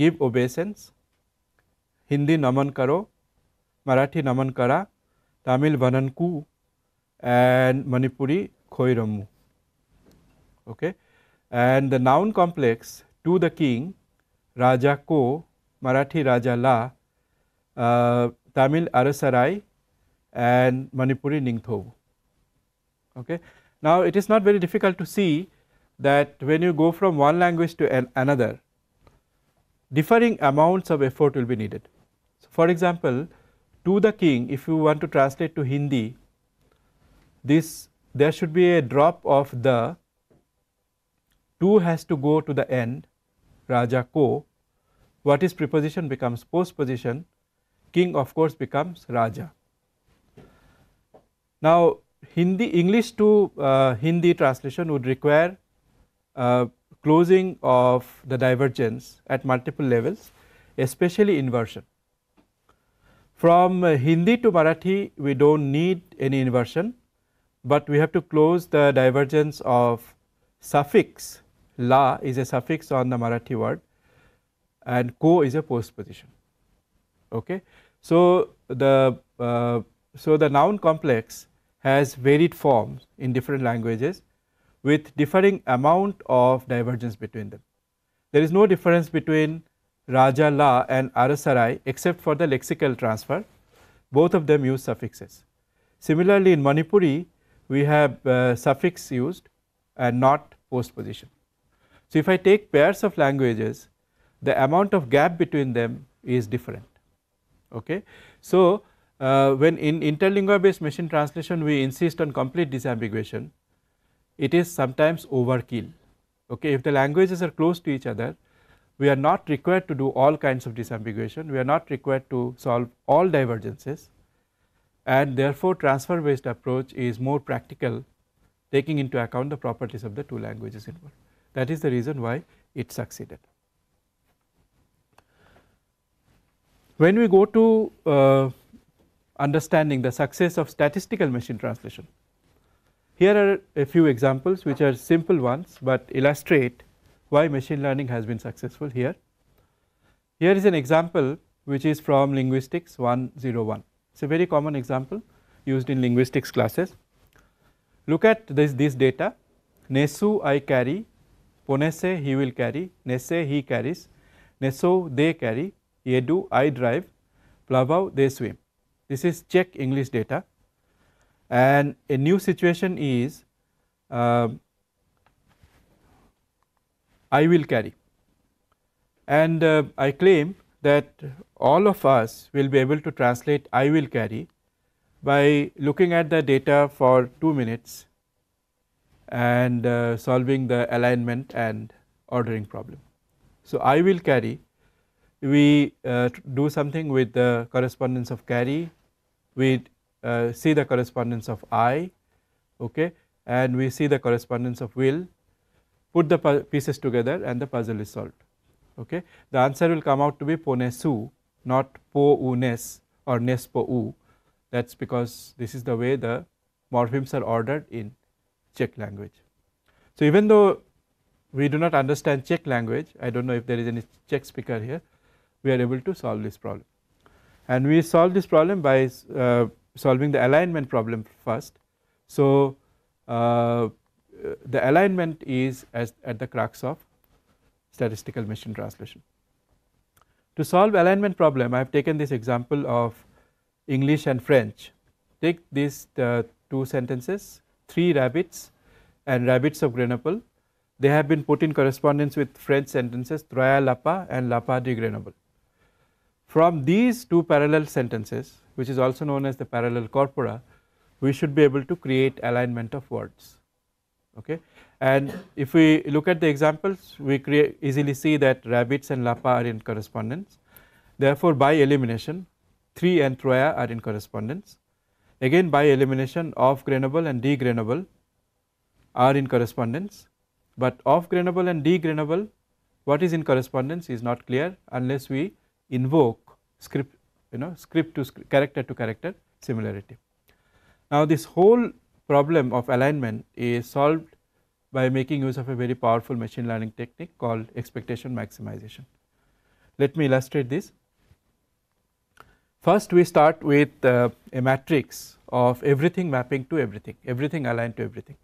[SPEAKER 2] give obeisance, Hindi naman karo, Marathi naman kara Tamil Vananku and Manipuri Khoiramu. Okay. And the noun complex to the king, Raja Ko, Marathi Raja La, uh, Tamil Arasarai and Manipuri Ningthobu. Okay. Now, it is not very difficult to see that when you go from one language to an another, differing amounts of effort will be needed. So, for example, to the king if you want to translate to Hindi this there should be a drop of the 2 has to go to the end Raja ko what is preposition becomes postposition king of course becomes Raja. Now Hindi English to uh, Hindi translation would require uh, closing of the divergence at multiple levels especially inversion. From uh, Hindi to Marathi, we do not need any inversion, but we have to close the divergence of suffix la is a suffix on the Marathi word and ko is a postposition. Okay. So, the uh, so the noun complex has varied forms in different languages with differing amount of divergence between them. There is no difference between Raja La and Arasarai except for the lexical transfer, both of them use suffixes. Similarly, in Manipuri we have uh, suffix used and not postposition. So, if I take pairs of languages the amount of gap between them is different. Okay. So, uh, when in interlingua based machine translation we insist on complete disambiguation, it is sometimes overkill. Okay. If the languages are close to each other, we are not required to do all kinds of disambiguation, we are not required to solve all divergences and therefore transfer based approach is more practical taking into account the properties of the two languages involved. That is the reason why it succeeded. When we go to uh, understanding the success of statistical machine translation, here are a few examples which are simple ones, but illustrate why machine learning has been successful here. Here is an example which is from linguistics 101. It is a very common example used in linguistics classes. Look at this, this data Nesu I carry, Ponese he will carry, Nese he carries, Neso they carry, Yedu I drive, Plavau they swim. This is Czech English data and a new situation is uh, I will carry and uh, I claim that all of us will be able to translate I will carry by looking at the data for 2 minutes and uh, solving the alignment and ordering problem. So, I will carry we uh, do something with the correspondence of carry, we uh, see the correspondence of I okay, and we see the correspondence of will put the pieces together and the puzzle is solved. Okay. The answer will come out to be ponesu, not po-u-nes or nes-po-u. That is because this is the way the morphemes are ordered in Czech language. So, even though we do not understand Czech language, I do not know if there is any Czech speaker here, we are able to solve this problem. And we solve this problem by uh, solving the alignment problem first. So, uh, the alignment is as at the crux of statistical machine translation. To solve alignment problem I have taken this example of English and French. Take these the two sentences three rabbits and rabbits of Grenoble they have been put in correspondence with French sentences Troya Lapa and Lapa de Grenoble. From these two parallel sentences which is also known as the parallel corpora we should be able to create alignment of words okay. And if we look at the examples we easily see that rabbits and Lapa are in correspondence. Therefore, by elimination 3 and Troya are in correspondence. Again by elimination off grainable and degranable are in correspondence, but off grainable and degranable what is in correspondence is not clear unless we invoke script you know script to script, character to character similarity. Now this whole problem of alignment is solved by making use of a very powerful machine learning technique called expectation maximization. Let me illustrate this. First we start with uh, a matrix of everything mapping to everything, everything aligned to everything.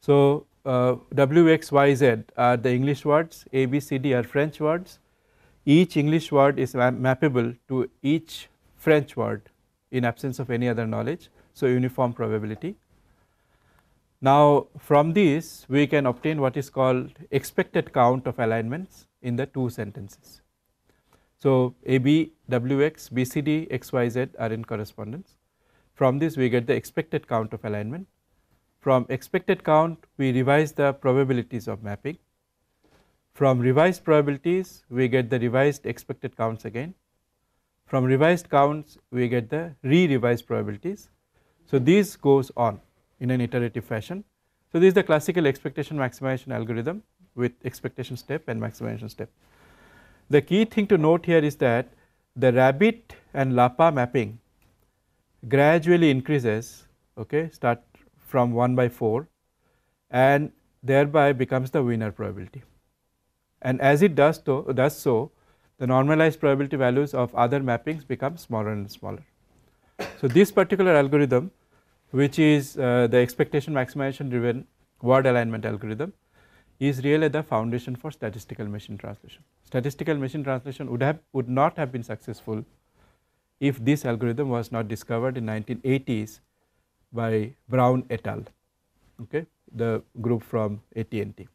[SPEAKER 2] So, uh, W, X, Y, Z are the English words, A, B, C, D are French words. Each English word is ma mappable to each French word in absence of any other knowledge. So, uniform probability now from this we can obtain what is called expected count of alignments in the two sentences. So AB, WX, BCD, XYZ are in correspondence. From this we get the expected count of alignment. From expected count we revise the probabilities of mapping. From revised probabilities we get the revised expected counts again. From revised counts we get the re-revised probabilities. So this goes on in an iterative fashion. So this is the classical expectation maximization algorithm with expectation step and maximization step. The key thing to note here is that the rabbit and Lapa mapping gradually increases okay start from 1 by 4 and thereby becomes the winner probability. And as it does, does so, the normalized probability values of other mappings become smaller and smaller. So this particular algorithm which is uh, the expectation maximization driven word alignment algorithm is really the foundation for statistical machine translation. Statistical machine translation would have would not have been successful if this algorithm was not discovered in 1980s by Brown et al. Okay, the group from AT&T.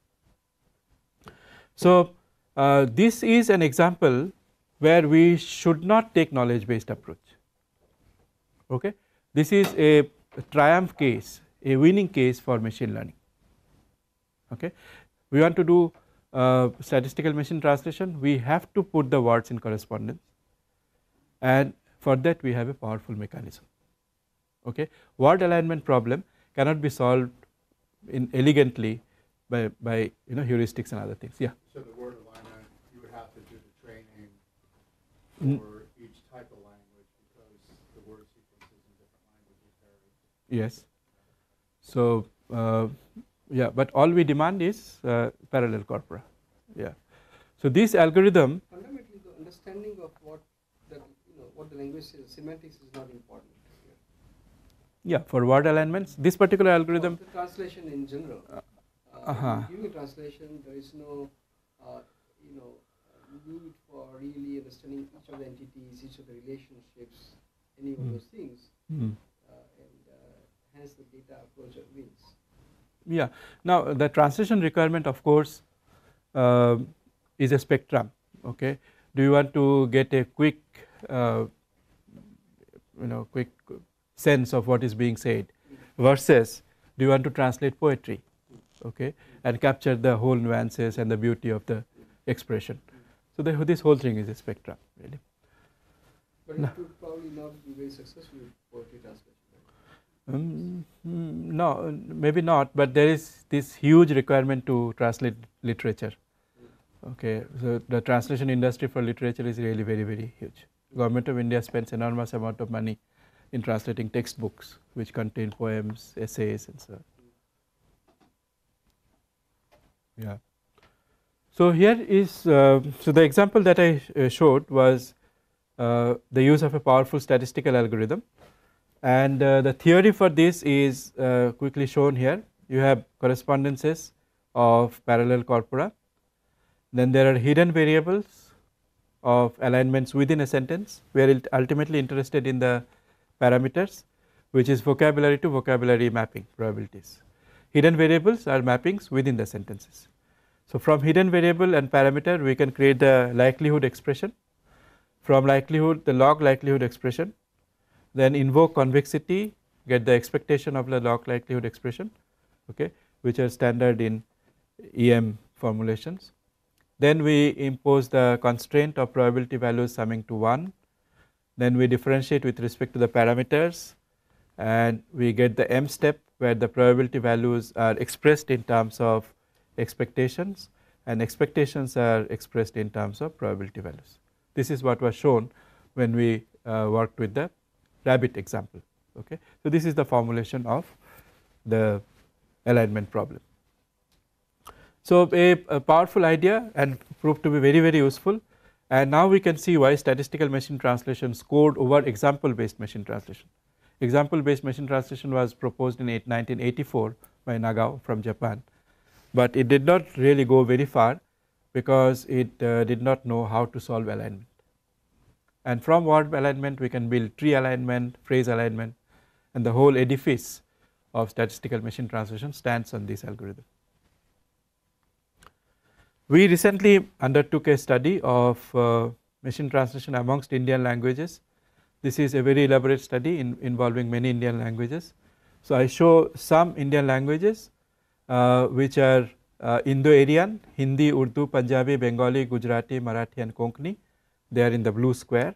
[SPEAKER 2] So uh, this is an example where we should not take knowledge based approach. Okay, this is a a triumph case, a winning case for machine learning. Okay. We want to do uh, statistical machine translation, we have to put the words in correspondence and for that we have a powerful mechanism. Okay. Word alignment problem cannot be solved in elegantly by, by you know heuristics and other things. Yeah. So the word alignment you would have to do the training Yes. So uh, yeah, but all we demand is uh, parallel corpora. Yeah. So this algorithm.
[SPEAKER 1] Fundamentally, the understanding of what the you know what the language is, semantics is not important.
[SPEAKER 2] Yeah, for word alignments, this particular algorithm. the
[SPEAKER 1] translation in general. Uh, uh -huh. Giving translation, there is no, uh, you know, need for really understanding each of the entities, each of the relationships, any mm. of hmm. those things. Mm hence the data approach wins.
[SPEAKER 2] Yeah, now the transition requirement of course uh, is a spectrum okay. Do you want to get a quick uh, you know quick sense of what is being said versus do you want to translate poetry okay and capture the whole nuances and the beauty of the expression. So the, this whole thing is a spectrum really. But no. it would probably
[SPEAKER 1] not be very successful poetry translation.
[SPEAKER 2] Um, no, maybe not, but there is this huge requirement to translate literature. Okay, so the translation industry for literature is really very, very huge. Government of India spends enormous amount of money in translating textbooks which contain poems, essays and so on. Yeah. So, here is, uh, so the example that I uh, showed was uh, the use of a powerful statistical algorithm and uh, the theory for this is uh, quickly shown here. You have correspondences of parallel corpora, then there are hidden variables of alignments within a sentence. We are ultimately interested in the parameters which is vocabulary to vocabulary mapping probabilities. Hidden variables are mappings within the sentences. So, from hidden variable and parameter we can create the likelihood expression, from likelihood the log likelihood expression then invoke convexity get the expectation of the log likelihood expression okay which are standard in EM formulations. Then we impose the constraint of probability values summing to 1 then we differentiate with respect to the parameters and we get the M step where the probability values are expressed in terms of expectations and expectations are expressed in terms of probability values. This is what was shown when we uh, worked with the rabbit example okay. So this is the formulation of the alignment problem. So a, a powerful idea and proved to be very very useful and now we can see why statistical machine translation scored over example based machine translation. Example based machine translation was proposed in 1984 by Nagao from Japan but it did not really go very far because it uh, did not know how to solve alignment and from word alignment we can build tree alignment, phrase alignment and the whole edifice of statistical machine translation stands on this algorithm. We recently undertook a study of uh, machine translation amongst Indian languages. This is a very elaborate study in, involving many Indian languages. So, I show some Indian languages uh, which are uh, Indo-Aryan, Hindi, Urdu, Punjabi, Bengali, Gujarati, Marathi and Konkani they are in the blue square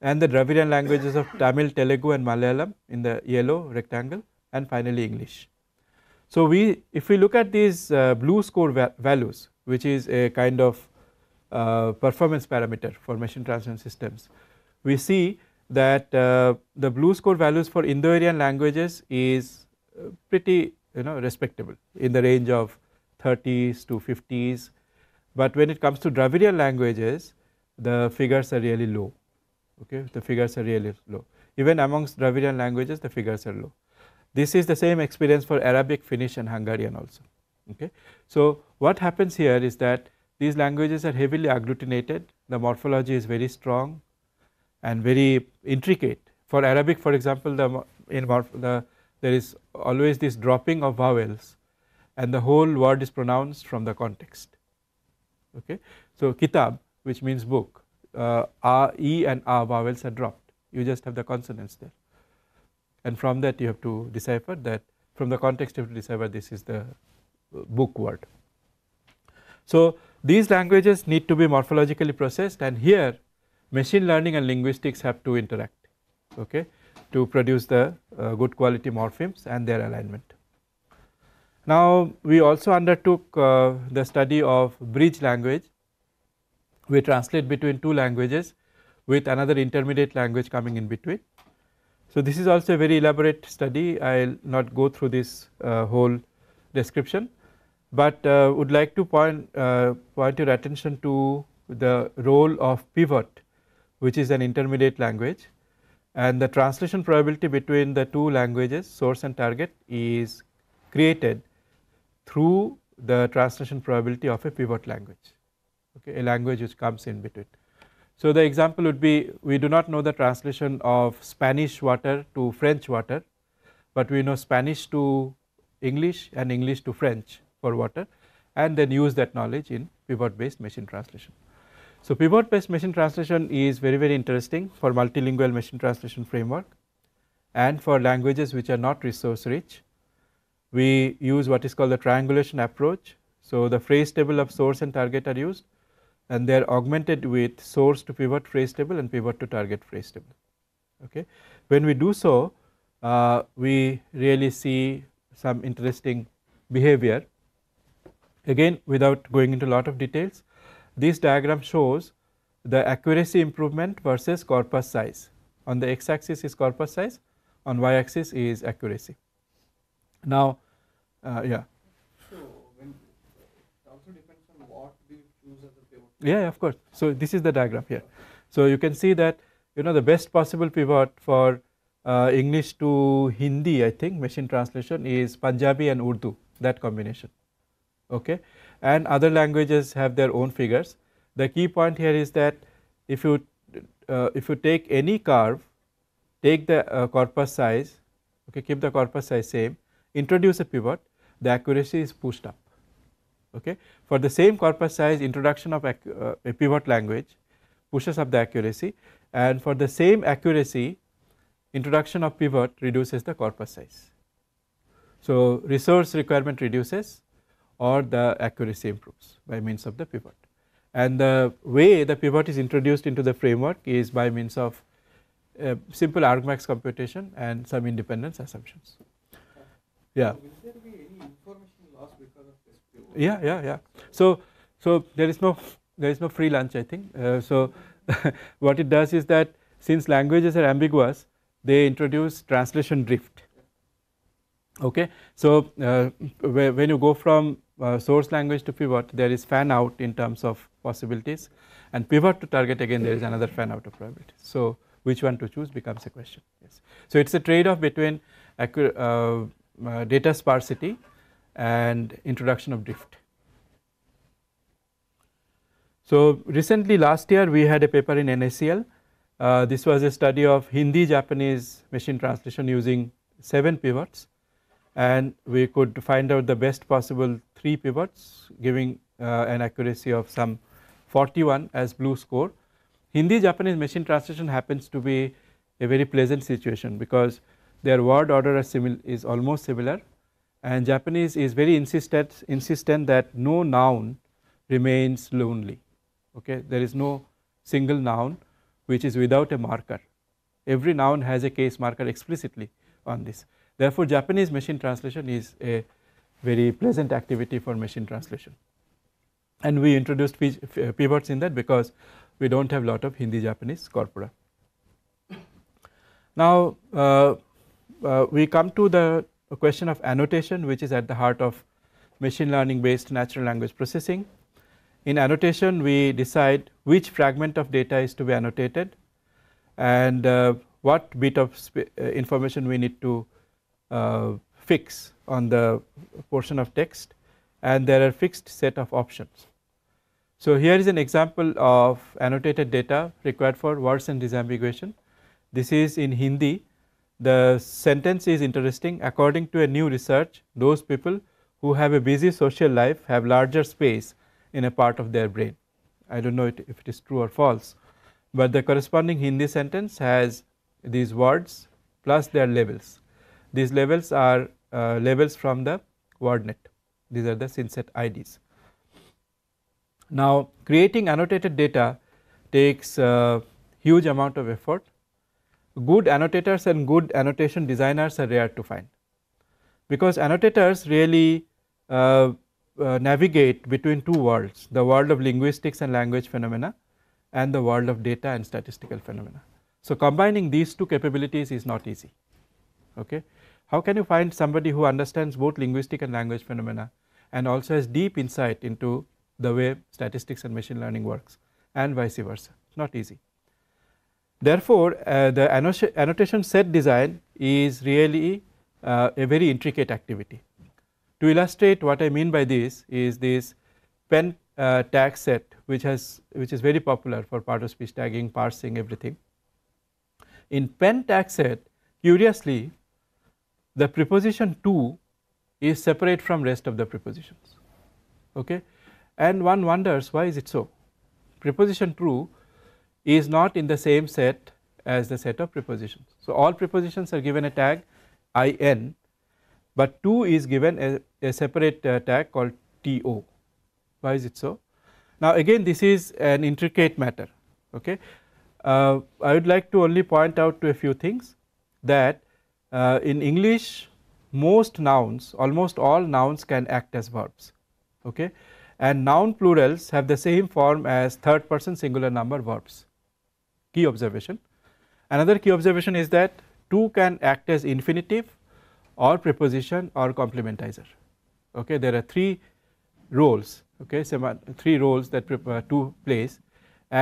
[SPEAKER 2] and the Dravidian languages of Tamil, Telugu and Malayalam in the yellow rectangle and finally English. So, we if we look at these uh, blue score va values which is a kind of uh, performance parameter for machine translation systems, we see that uh, the blue score values for Indo-Aryan languages is uh, pretty you know respectable in the range of 30s to 50s, but when it comes to Dravidian languages the figures are really low okay the figures are really low even amongst Dravidian languages the figures are low this is the same experience for Arabic Finnish and Hungarian also okay so what happens here is that these languages are heavily agglutinated the morphology is very strong and very intricate for Arabic for example the in the there is always this dropping of vowels and the whole word is pronounced from the context okay so kitab which means book, uh, R, E and R vowels are dropped, you just have the consonants there. And from that you have to decipher that, from the context you have to decipher this is the uh, book word. So these languages need to be morphologically processed and here machine learning and linguistics have to interact okay, to produce the uh, good quality morphemes and their alignment. Now we also undertook uh, the study of bridge language we translate between two languages with another intermediate language coming in between. So, this is also a very elaborate study I will not go through this uh, whole description, but uh, would like to point, uh, point your attention to the role of pivot which is an intermediate language and the translation probability between the two languages source and target is created through the translation probability of a pivot language okay, a language which comes in between. So the example would be we do not know the translation of Spanish water to French water, but we know Spanish to English and English to French for water and then use that knowledge in pivot based machine translation. So pivot based machine translation is very very interesting for multilingual machine translation framework and for languages which are not resource rich. We use what is called the triangulation approach. So the phrase table of source and target are used and they are augmented with source to pivot phrase table and pivot to target phrase table. Okay. When we do so, uh, we really see some interesting behavior. Again without going into a lot of details, this diagram shows the accuracy improvement versus corpus size. On the x axis is corpus size, on y axis is accuracy. Now, uh, yeah, Yeah, of course. So this is the diagram here. So you can see that you know the best possible pivot for uh, English to Hindi, I think machine translation is Punjabi and Urdu, that combination. Okay, and other languages have their own figures. The key point here is that if you uh, if you take any curve, take the uh, corpus size, okay, keep the corpus size same, introduce a pivot, the accuracy is pushed up okay. For the same corpus size introduction of uh, a pivot language pushes up the accuracy and for the same accuracy introduction of pivot reduces the corpus size. So, resource requirement reduces or the accuracy improves by means of the pivot and the way the pivot is introduced into the framework is by means of uh, simple argmax computation and some independence assumptions. Yeah yeah yeah yeah so so there is no there is no free lunch I think uh, so what it does is that since languages are ambiguous they introduce translation drift okay so uh, when you go from uh, source language to pivot there is fan out in terms of possibilities and pivot to target again there is another fan out of probabilities so which one to choose becomes a question yes so it's a trade off between uh, uh, data sparsity and introduction of drift. So recently last year we had a paper in NACL. Uh, this was a study of Hindi-Japanese machine translation using 7 pivots and we could find out the best possible 3 pivots giving uh, an accuracy of some 41 as blue score. Hindi-Japanese machine translation happens to be a very pleasant situation because their word order is, is almost similar and Japanese is very insistent, insistent that no noun remains lonely. Okay, there is no single noun which is without a marker. Every noun has a case marker explicitly on this. Therefore, Japanese machine translation is a very pleasant activity for machine translation. And we introduced uh, pivots in that because we do not have lot of Hindi Japanese corpora. Now, uh, uh, we come to the a question of annotation which is at the heart of machine learning based natural language processing. In annotation we decide which fragment of data is to be annotated and uh, what bit of uh, information we need to uh, fix on the portion of text and there are fixed set of options. So, here is an example of annotated data required for words and disambiguation. This is in Hindi the sentence is interesting according to a new research those people who have a busy social life have larger space in a part of their brain. I do not know it, if it is true or false, but the corresponding Hindi sentence has these words plus their labels. These labels are uh, labels from the WordNet. These are the synset IDs. Now, creating annotated data takes a huge amount of effort good annotators and good annotation designers are rare to find because annotators really uh, uh, navigate between two worlds the world of linguistics and language phenomena and the world of data and statistical phenomena. So, combining these two capabilities is not easy. Okay. How can you find somebody who understands both linguistic and language phenomena and also has deep insight into the way statistics and machine learning works and vice versa, not easy. Therefore, uh, the annotation set design is really uh, a very intricate activity. To illustrate what I mean by this is this pen uh, tag set which has which is very popular for part of speech tagging, parsing everything. In pen tag set curiously the preposition to is separate from rest of the prepositions okay and one wonders why is it so preposition true is not in the same set as the set of prepositions. So, all prepositions are given a tag I n, but 2 is given a, a separate uh, tag called T o. Why is it so? Now, again this is an intricate matter. Okay. Uh, I would like to only point out to a few things that uh, in English most nouns almost all nouns can act as verbs. Okay. And noun plurals have the same form as third person singular number verbs key observation. Another key observation is that to can act as infinitive or preposition or complementizer. Okay, there are three roles, okay, three roles that uh, two plays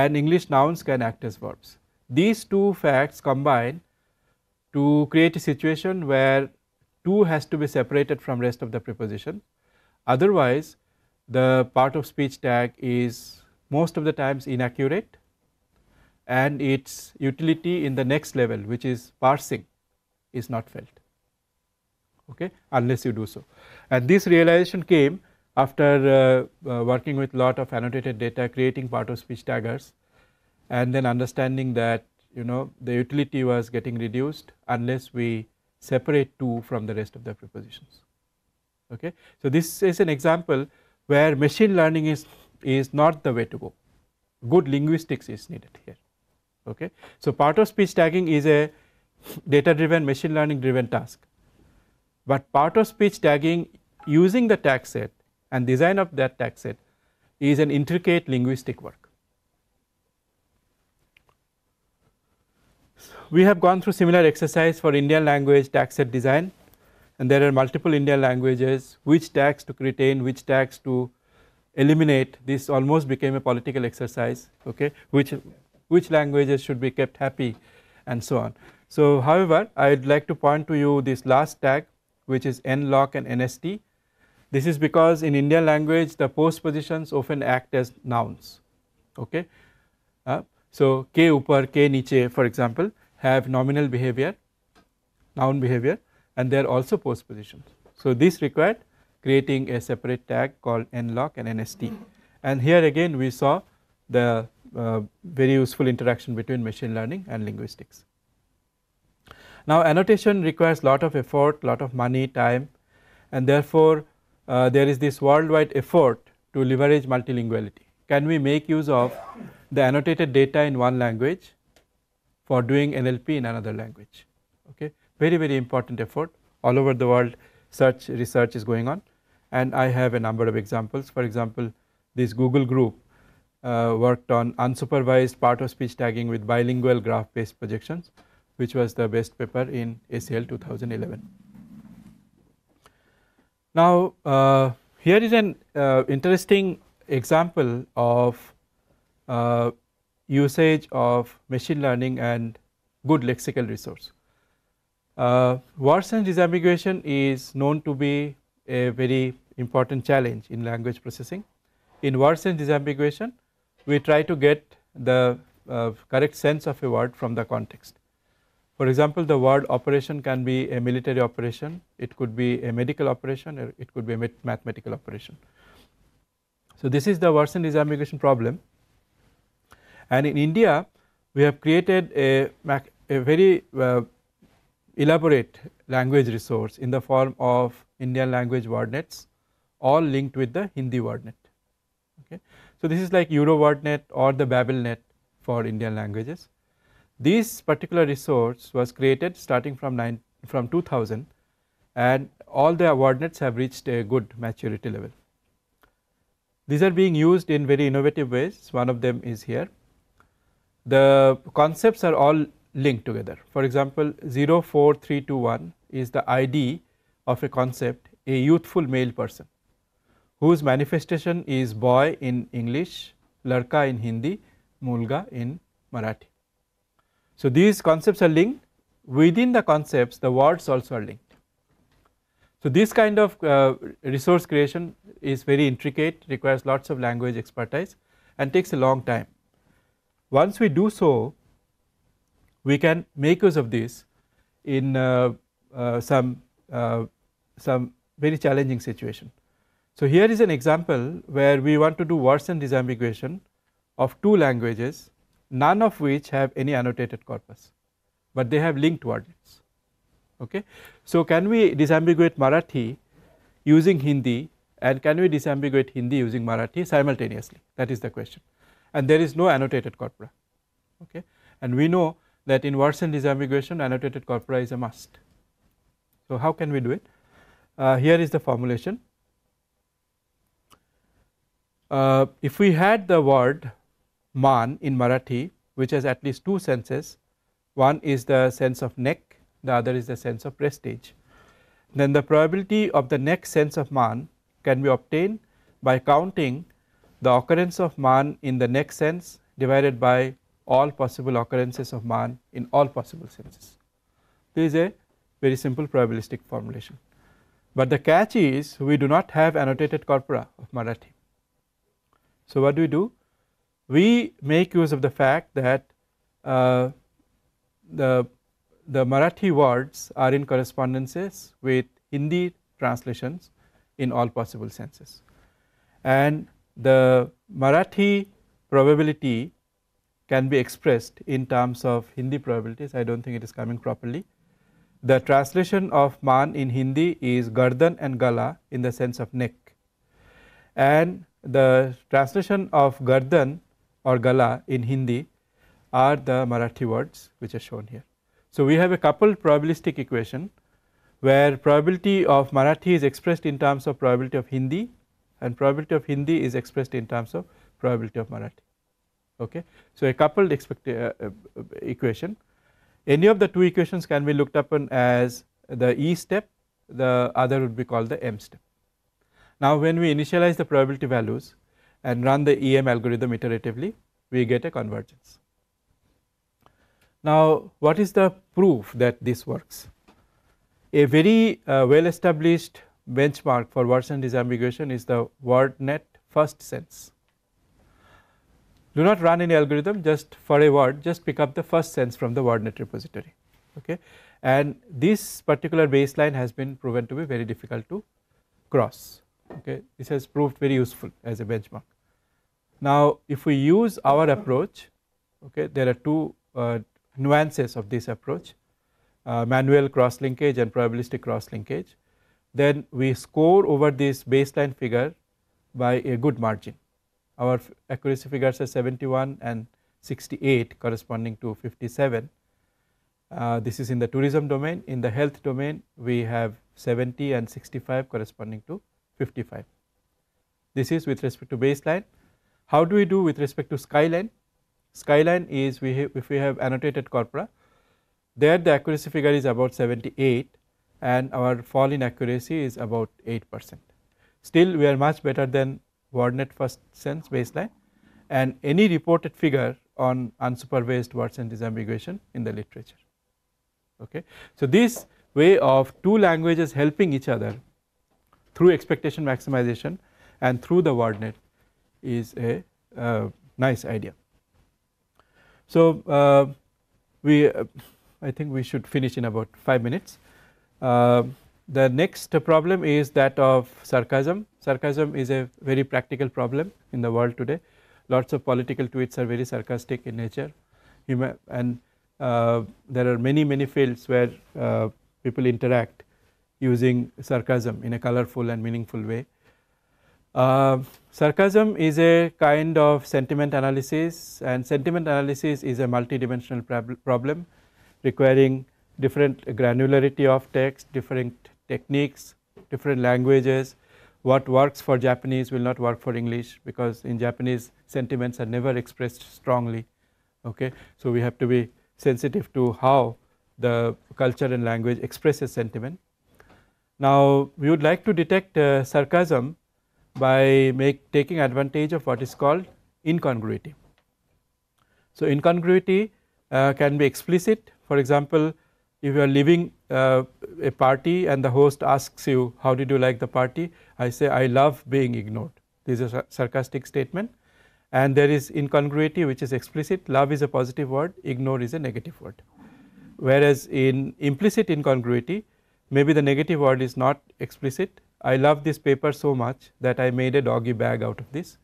[SPEAKER 2] and English nouns can act as verbs. These two facts combine to create a situation where to has to be separated from rest of the preposition. Otherwise, the part of speech tag is most of the times inaccurate and its utility in the next level which is parsing is not felt okay unless you do so and this realization came after uh, uh, working with lot of annotated data creating part of speech taggers and then understanding that you know the utility was getting reduced unless we separate two from the rest of the prepositions okay so this is an example where machine learning is is not the way to go good linguistics is needed here Okay. So, part of speech tagging is a data driven machine learning driven task, but part of speech tagging using the tag set and design of that tag set is an intricate linguistic work. We have gone through similar exercise for Indian language tag set design and there are multiple Indian languages which tags to retain which tags to eliminate this almost became a political exercise okay which which languages should be kept happy and so on. So, however, I would like to point to you this last tag which is nlock and nst. This is because in Indian language the postpositions often act as nouns. Okay. Uh, so, k upar, k niche for example have nominal behavior, noun behavior and they are also postpositions. So, this required creating a separate tag called nlock and nst and here again we saw the uh, very useful interaction between machine learning and linguistics. Now annotation requires lot of effort, lot of money, time and therefore uh, there is this worldwide effort to leverage multilinguality. Can we make use of the annotated data in one language for doing NLP in another language okay very very important effort all over the world such research is going on and I have a number of examples for example this Google group uh, worked on unsupervised part of speech tagging with bilingual graph based projections which was the best paper in ACL 2011. Now uh, here is an uh, interesting example of uh, usage of machine learning and good lexical resource. Uh, sense disambiguation is known to be a very important challenge in language processing. In Watson's disambiguation, we try to get the uh, correct sense of a word from the context. For example, the word operation can be a military operation, it could be a medical operation or it could be a mathematical operation. So, this is the Wursen disambiguation problem and in India we have created a, a very uh, elaborate language resource in the form of Indian language word nets all linked with the Hindi word net. Okay. So, this is like EuroWordNet or the BabelNet for Indian languages. This particular resource was created starting from, nine, from 2000 and all the WordNets have reached a good maturity level. These are being used in very innovative ways, one of them is here. The concepts are all linked together. For example, 04321 is the ID of a concept, a youthful male person whose manifestation is boy in English, larka in Hindi, mulga in Marathi. So, these concepts are linked within the concepts the words also are linked. So, this kind of uh, resource creation is very intricate requires lots of language expertise and takes a long time. Once we do so we can make use of this in uh, uh, some uh, some very challenging situation. So, here is an example where we want to do Watson disambiguation of two languages none of which have any annotated corpus, but they have linked words. Okay. So, can we disambiguate Marathi using Hindi and can we disambiguate Hindi using Marathi simultaneously that is the question and there is no annotated corpora. Okay. And we know that in Watson disambiguation annotated corpora is a must. So, how can we do it? Uh, here is the formulation uh, if we had the word man in Marathi which has at least two senses, one is the sense of neck, the other is the sense of prestige. Then the probability of the next sense of man can be obtained by counting the occurrence of man in the next sense divided by all possible occurrences of man in all possible senses. This is a very simple probabilistic formulation. But the catch is we do not have annotated corpora of Marathi. So what do we do? We make use of the fact that uh, the, the Marathi words are in correspondences with Hindi translations in all possible senses and the Marathi probability can be expressed in terms of Hindi probabilities I do not think it is coming properly. The translation of man in Hindi is gardan and gala in the sense of neck and the translation of gardan or gala in Hindi are the Marathi words which are shown here. So, we have a coupled probabilistic equation where probability of Marathi is expressed in terms of probability of Hindi and probability of Hindi is expressed in terms of probability of Marathi. Okay. So, a coupled expect, uh, uh, equation any of the two equations can be looked upon as the E step the other would be called the M step. Now, when we initialize the probability values and run the EM algorithm iteratively, we get a convergence. Now, what is the proof that this works? A very uh, well established benchmark for Watson disambiguation is the WordNet first sense. Do not run any algorithm just for a word just pick up the first sense from the WordNet repository okay and this particular baseline has been proven to be very difficult to cross okay this has proved very useful as a benchmark. Now if we use our approach okay there are two uh, nuances of this approach uh, manual cross linkage and probabilistic cross linkage then we score over this baseline figure by a good margin our accuracy figures are 71 and 68 corresponding to 57 uh, this is in the tourism domain in the health domain we have 70 and 65 corresponding to 55. This is with respect to baseline. How do we do with respect to skyline? Skyline is we have, if we have annotated corpora, there the accuracy figure is about 78 and our fall in accuracy is about 8 percent. Still we are much better than WordNet first sense baseline and any reported figure on unsupervised Watson disambiguation in the literature. Okay. So, this way of two languages helping each other through expectation maximization and through the word net is a uh, nice idea. So, uh, we uh, I think we should finish in about 5 minutes. Uh, the next problem is that of sarcasm. Sarcasm is a very practical problem in the world today. Lots of political tweets are very sarcastic in nature and uh, there are many many fields where uh, people interact using sarcasm in a colorful and meaningful way. Uh, sarcasm is a kind of sentiment analysis and sentiment analysis is a multidimensional prob problem requiring different granularity of text, different techniques, different languages. What works for Japanese will not work for English because in Japanese sentiments are never expressed strongly. Okay, So, we have to be sensitive to how the culture and language expresses sentiment. Now we would like to detect uh, sarcasm by make, taking advantage of what is called incongruity. So incongruity uh, can be explicit for example if you are leaving uh, a party and the host asks you how did you like the party I say I love being ignored this is a sarcastic statement and there is incongruity which is explicit love is a positive word ignore is a negative word whereas in implicit incongruity maybe the negative word is not explicit. I love this paper so much that I made a doggy bag out of this.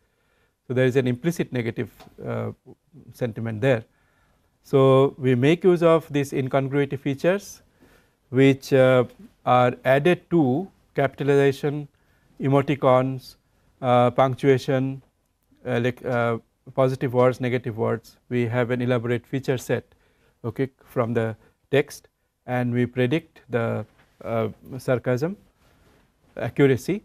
[SPEAKER 2] So, there is an implicit negative uh, sentiment there. So, we make use of these incongruity features which uh, are added to capitalization, emoticons, uh, punctuation, uh, like uh, positive words, negative words. We have an elaborate feature set okay, from the text and we predict the uh, sarcasm, accuracy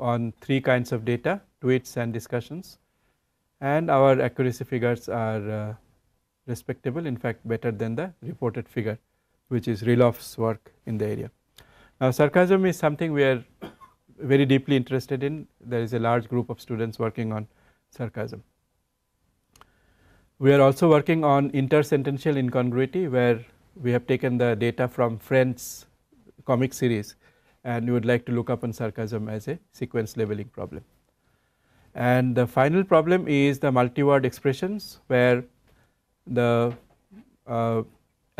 [SPEAKER 2] on three kinds of data, tweets and discussions and our accuracy figures are uh, respectable in fact better than the reported figure which is Riloff's work in the area. Now sarcasm is something we are very deeply interested in there is a large group of students working on sarcasm. We are also working on intersentential incongruity where we have taken the data from friends comic series and you would like to look up on sarcasm as a sequence labeling problem. And the final problem is the multi-word expressions where the uh,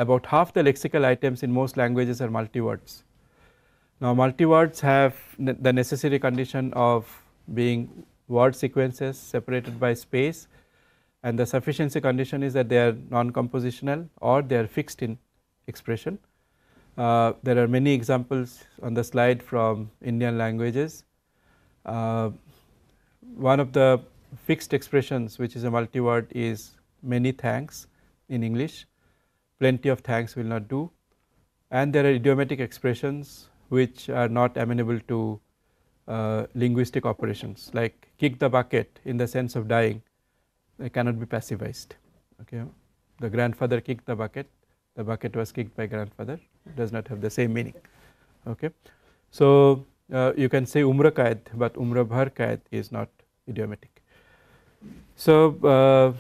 [SPEAKER 2] about half the lexical items in most languages are multi-words. Now multi-words have ne the necessary condition of being word sequences separated by space and the sufficiency condition is that they are non-compositional or they are fixed in expression. Uh, there are many examples on the slide from Indian languages. Uh, one of the fixed expressions which is a multi-word is many thanks in English, plenty of thanks will not do and there are idiomatic expressions which are not amenable to uh, linguistic operations like kick the bucket in the sense of dying they cannot be passivized okay the grandfather kicked the bucket the bucket was kicked by grandfather does not have the same meaning okay. So uh, you can say umra qaid but umra bhar qaid is not idiomatic. So uh,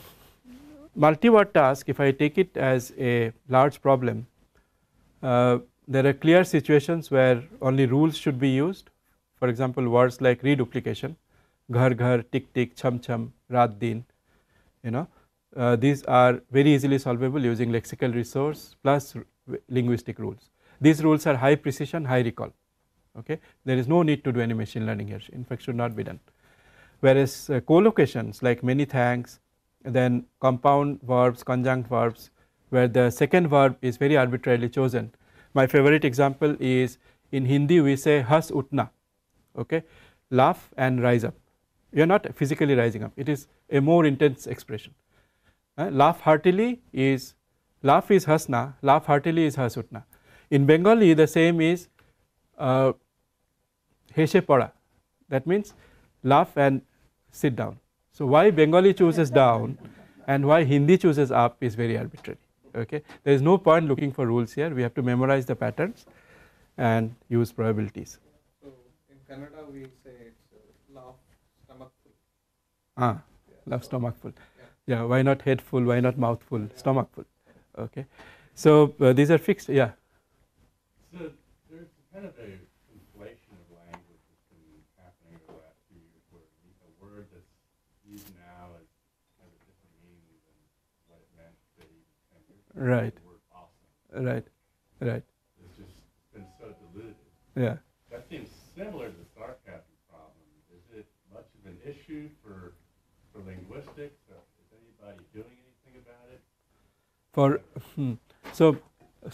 [SPEAKER 2] multi word task if I take it as a large problem uh, there are clear situations where only rules should be used for example words like reduplication ghar ghar tick tick chum chum rat din you know uh, these are very easily solvable using lexical resource plus linguistic rules. These rules are high precision, high recall. Okay, there is no need to do any machine learning here. In fact, should not be done. Whereas uh, collocations like many thanks, then compound verbs, conjunct verbs, where the second verb is very arbitrarily chosen. My favorite example is in Hindi we say has utna, okay, laugh and rise up. You are not physically rising up. It is a more intense expression. Uh, laugh heartily is Laugh is hasna, laugh heartily is hasutna. In Bengali, the same is uh, heshe That means laugh and sit down. So, why Bengali chooses down and why Hindi chooses up is very arbitrary. Okay? There is no point looking for rules here. We have to memorize the patterns and use probabilities. So,
[SPEAKER 1] in Canada, we say it's uh, laugh
[SPEAKER 2] stomachful. Ah, yeah, laugh so stomachful. Yeah. yeah, why not head full? Why not mouthful? Yeah. Stomachful okay. So uh, these are fixed, yeah. So there's kind of a inflation of language that's been happening over the last few years where a word that's used now has kind of different meaning than what it meant Right. Awesome. Right. Right. It's just been so diluted. Yeah. That seems similar to the sarcasm problem.
[SPEAKER 3] Is it much of an issue for for linguistics
[SPEAKER 2] for hmm, so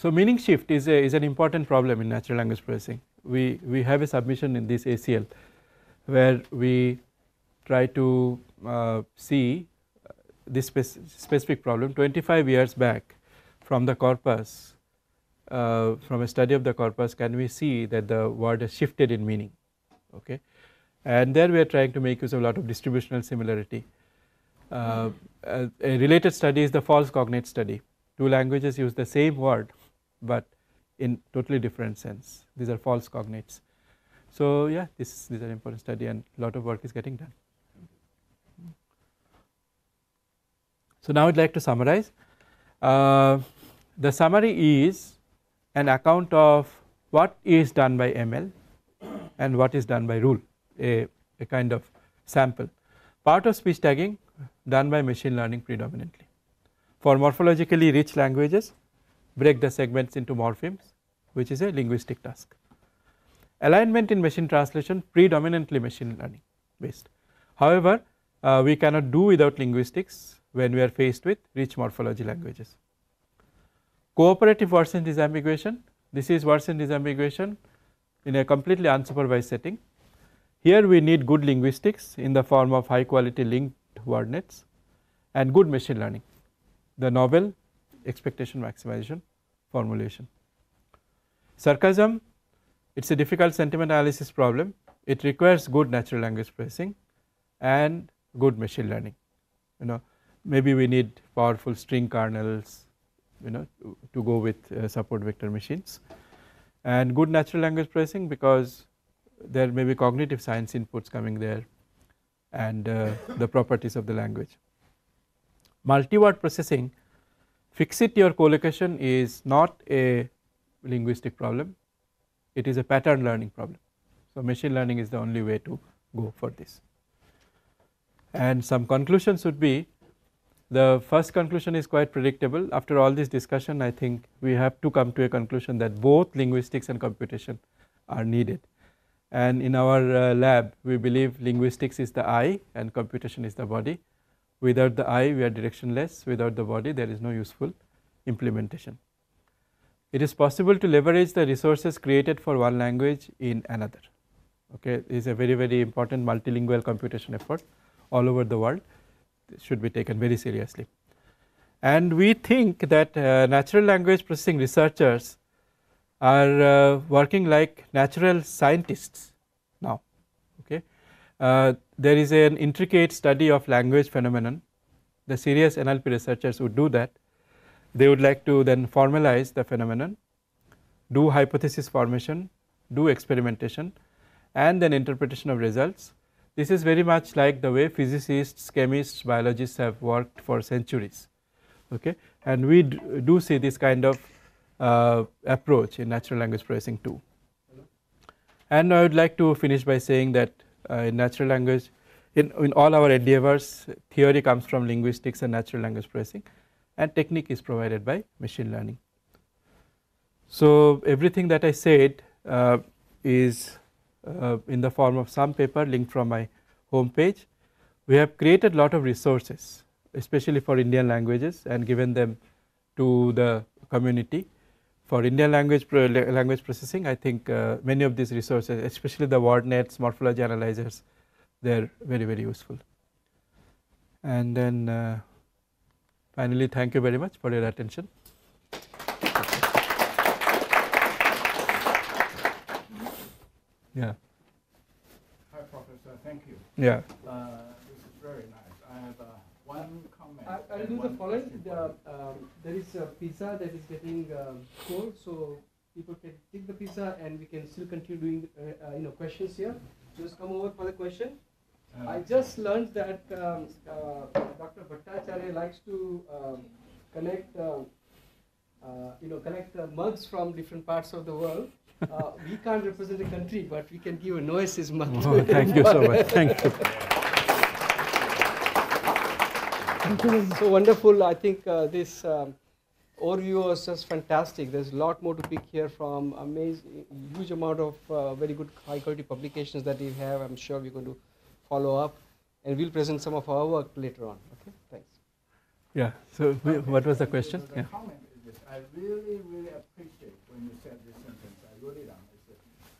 [SPEAKER 2] so meaning shift is a is an important problem in natural language processing we we have a submission in this ACL where we try to uh, see uh, this specific problem 25 years back from the corpus uh, from a study of the corpus can we see that the word has shifted in meaning okay and there we are trying to make use of a lot of distributional similarity uh, hmm. a related study is the false cognate study two languages use the same word but in totally different sense these are false cognates. So yeah this these are important study and lot of work is getting done. So now I would like to summarize uh, the summary is an account of what is done by ML and what is done by rule a, a kind of sample part of speech tagging done by machine learning predominantly. For morphologically rich languages, break the segments into morphemes which is a linguistic task. Alignment in machine translation predominantly machine learning based. However, uh, we cannot do without linguistics when we are faced with rich morphology languages. Cooperative Wurtzel disambiguation, this is Wurtzel disambiguation in a completely unsupervised setting. Here we need good linguistics in the form of high quality linked word nets and good machine learning the novel expectation maximization formulation. Sarcasm it is a difficult sentiment analysis problem it requires good natural language processing and good machine learning you know maybe we need powerful string kernels you know to, go with uh, support vector machines and good natural language processing because there may be cognitive science inputs coming there and uh, the properties of the language multi-word processing fixity or collocation is not a linguistic problem, it is a pattern learning problem. So, machine learning is the only way to go for this. And some conclusions would be the first conclusion is quite predictable after all this discussion I think we have to come to a conclusion that both linguistics and computation are needed and in our uh, lab we believe linguistics is the eye and computation is the body Without the eye we are directionless, without the body there is no useful implementation. It is possible to leverage the resources created for one language in another. Okay, it is a very very important multilingual computation effort all over the world This should be taken very seriously. And we think that uh, natural language processing researchers are uh, working like natural scientists uh, there is an intricate study of language phenomenon. The serious NLP researchers would do that. They would like to then formalize the phenomenon, do hypothesis formation, do experimentation and then interpretation of results. This is very much like the way physicists, chemists, biologists have worked for centuries. Okay, and we do see this kind of uh, approach in natural language processing too. And I would like to finish by saying that uh, in natural language. In, in all our endeavors, theory comes from linguistics and natural language processing and technique is provided by machine learning. So, everything that I said uh, is uh, in the form of some paper linked from my home page. We have created lot of resources especially for Indian languages and given them to the community for Indian language language processing I think uh, many of these resources especially the word nets, morphology analyzers they are very very useful. And then uh, finally thank you very much for your attention.
[SPEAKER 3] Yeah. Hi Professor, thank you. Yeah. Uh, this is very nice. I have uh, one I, will do the
[SPEAKER 1] following. The, um, there is a pizza that is getting um, cold, so people can take the pizza and we can still continue doing uh, uh, you know questions here. Just come over for the question. Uh, I just learned that um, uh, Dr. Bhattacharya likes to um, connect uh, you know collect mugs from different parts of the world. we can't represent a country, but we can give a noise mug. Oh, thank you so much. Thank you. so wonderful. I think uh, this um, overview was just fantastic. There's a lot more to pick here from amazing, huge amount of uh, very good high quality publications that we have. I'm sure we're going to follow up and we'll present some of our work later on. Okay, thanks.
[SPEAKER 2] Yeah, so we, what was the question? the yeah. comment is this. I really, really appreciate when you said this sentence. I wrote it down.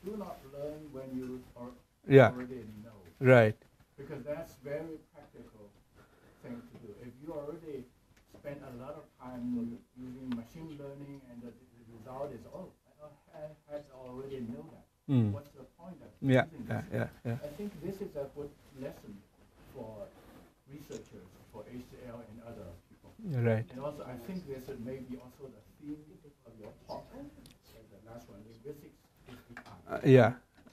[SPEAKER 2] do not learn when you are yeah. already know. Right. Because that's very
[SPEAKER 3] spent a lot of time using machine learning, and the, result is, oh, I has already know that. Mm. What's the point of yeah, yeah, yeah, yeah, I think this is a good lesson for researchers, for HCL and other people.
[SPEAKER 2] Right. And also, I think this may be also the theme of your talk. The
[SPEAKER 3] last one, linguistics is the Uh, yeah.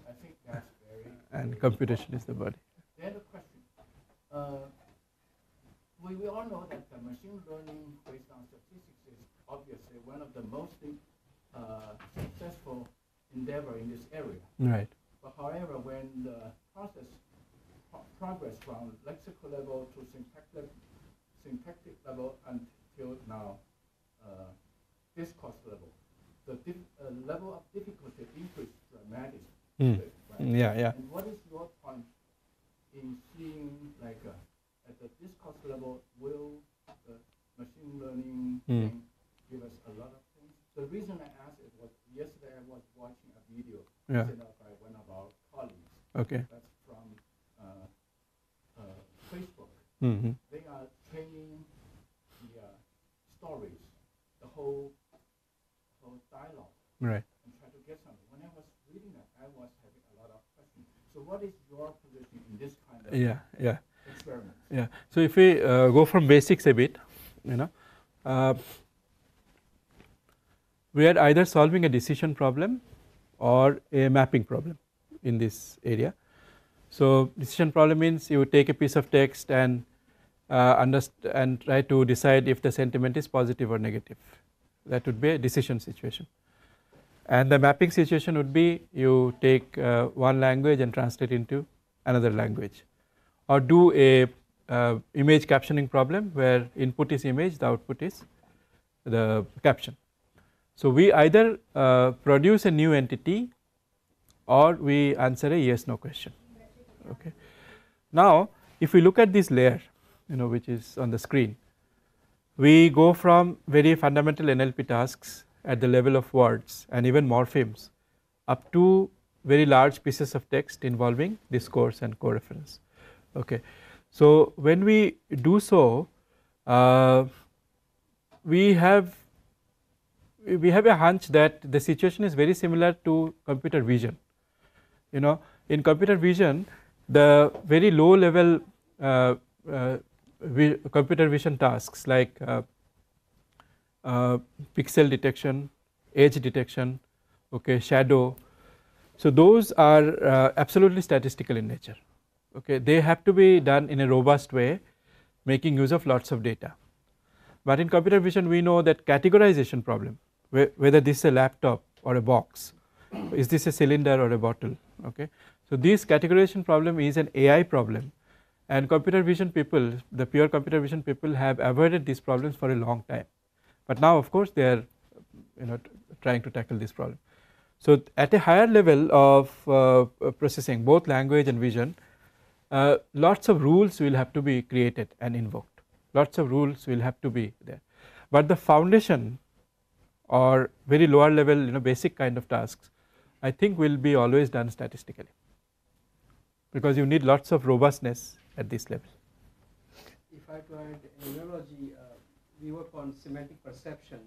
[SPEAKER 3] I think that's very.
[SPEAKER 2] And computation is the body.
[SPEAKER 3] Then the question. Uh, we, we all know that the machine learning based on statistics is obviously one of the most uh, successful endeavor in this area. Right. But however, when the process pro progress from lexical level to syntactic, syntactic level until now, uh, discourse level, the uh, level of difficulty increased dramatically. Mm. Right? Yeah, yeah. And what is your point in seeing like a that this cost level will uh, machine learning mm. give us a lot of things. The reason I asked it was yesterday I was watching a video
[SPEAKER 2] yeah. set up by one of our colleagues. Okay. That's from uh, uh, Facebook. Mm -hmm. They are
[SPEAKER 3] training the uh, stories, the whole whole dialogue. Right. And try to get something. When I was reading that, I was having a lot of questions. So what is your position in this kind of? Yeah.
[SPEAKER 2] Yeah. Yeah. So, if we uh, go from basics a bit, you know, uh, we are either solving a decision problem or a mapping problem in this area. So, decision problem means you take a piece of text and uh, and try to decide if the sentiment is positive or negative that would be a decision situation. And the mapping situation would be you take uh, one language and translate into another language or do a uh, image captioning problem where input is image, the output is the caption. So we either uh, produce a new entity or we answer a yes no question okay. Now if we look at this layer you know which is on the screen we go from very fundamental NLP tasks at the level of words and even morphemes up to very large pieces of text involving discourse and coreference okay. So, when we do so, uh, we have we have a hunch that the situation is very similar to computer vision. You know, in computer vision, the very low level uh, uh, vi computer vision tasks like uh, uh, pixel detection, edge detection, okay, shadow. So, those are uh, absolutely statistical in nature okay they have to be done in a robust way making use of lots of data. But in computer vision we know that categorization problem whether this is a laptop or a box is this a cylinder or a bottle okay. So this categorization problem is an AI problem and computer vision people the pure computer vision people have avoided these problems for a long time but now of course they are you know trying to tackle this problem. So at a higher level of uh, processing both language and vision uh, lots of rules will have to be created and invoked, lots of rules will have to be there. But the foundation or very lower level you know basic kind of tasks I think will be always done statistically because you need lots of robustness at this level. If I to
[SPEAKER 1] add neurology, uh, we work on semantic perception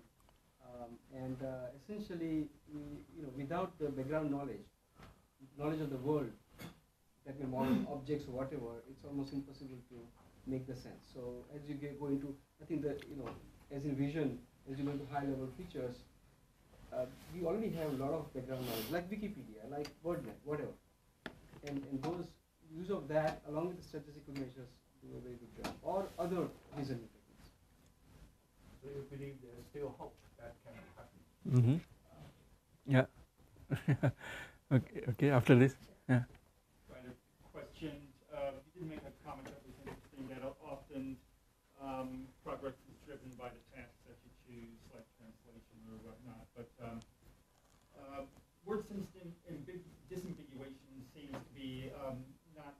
[SPEAKER 1] um, and uh, essentially we, you know without the background knowledge, knowledge of the world, that me model objects or whatever, it's almost impossible to make the sense. So as you go into, I think that, you know, as in vision, as you go into high level features, uh, we already have a lot of background knowledge, like Wikipedia, like WordNet, whatever. And, and those use of that along with the statistical measures do a very good job, or other reasoning techniques.
[SPEAKER 3] So you believe there's still hope that can
[SPEAKER 2] happen? Mm -hmm. Yeah. okay, okay, after this. Yeah did make a comment
[SPEAKER 3] that was interesting that often um, progress is driven by the tasks that you choose, like translation or whatnot. But um, uh, word sense disambiguation seems to be um, not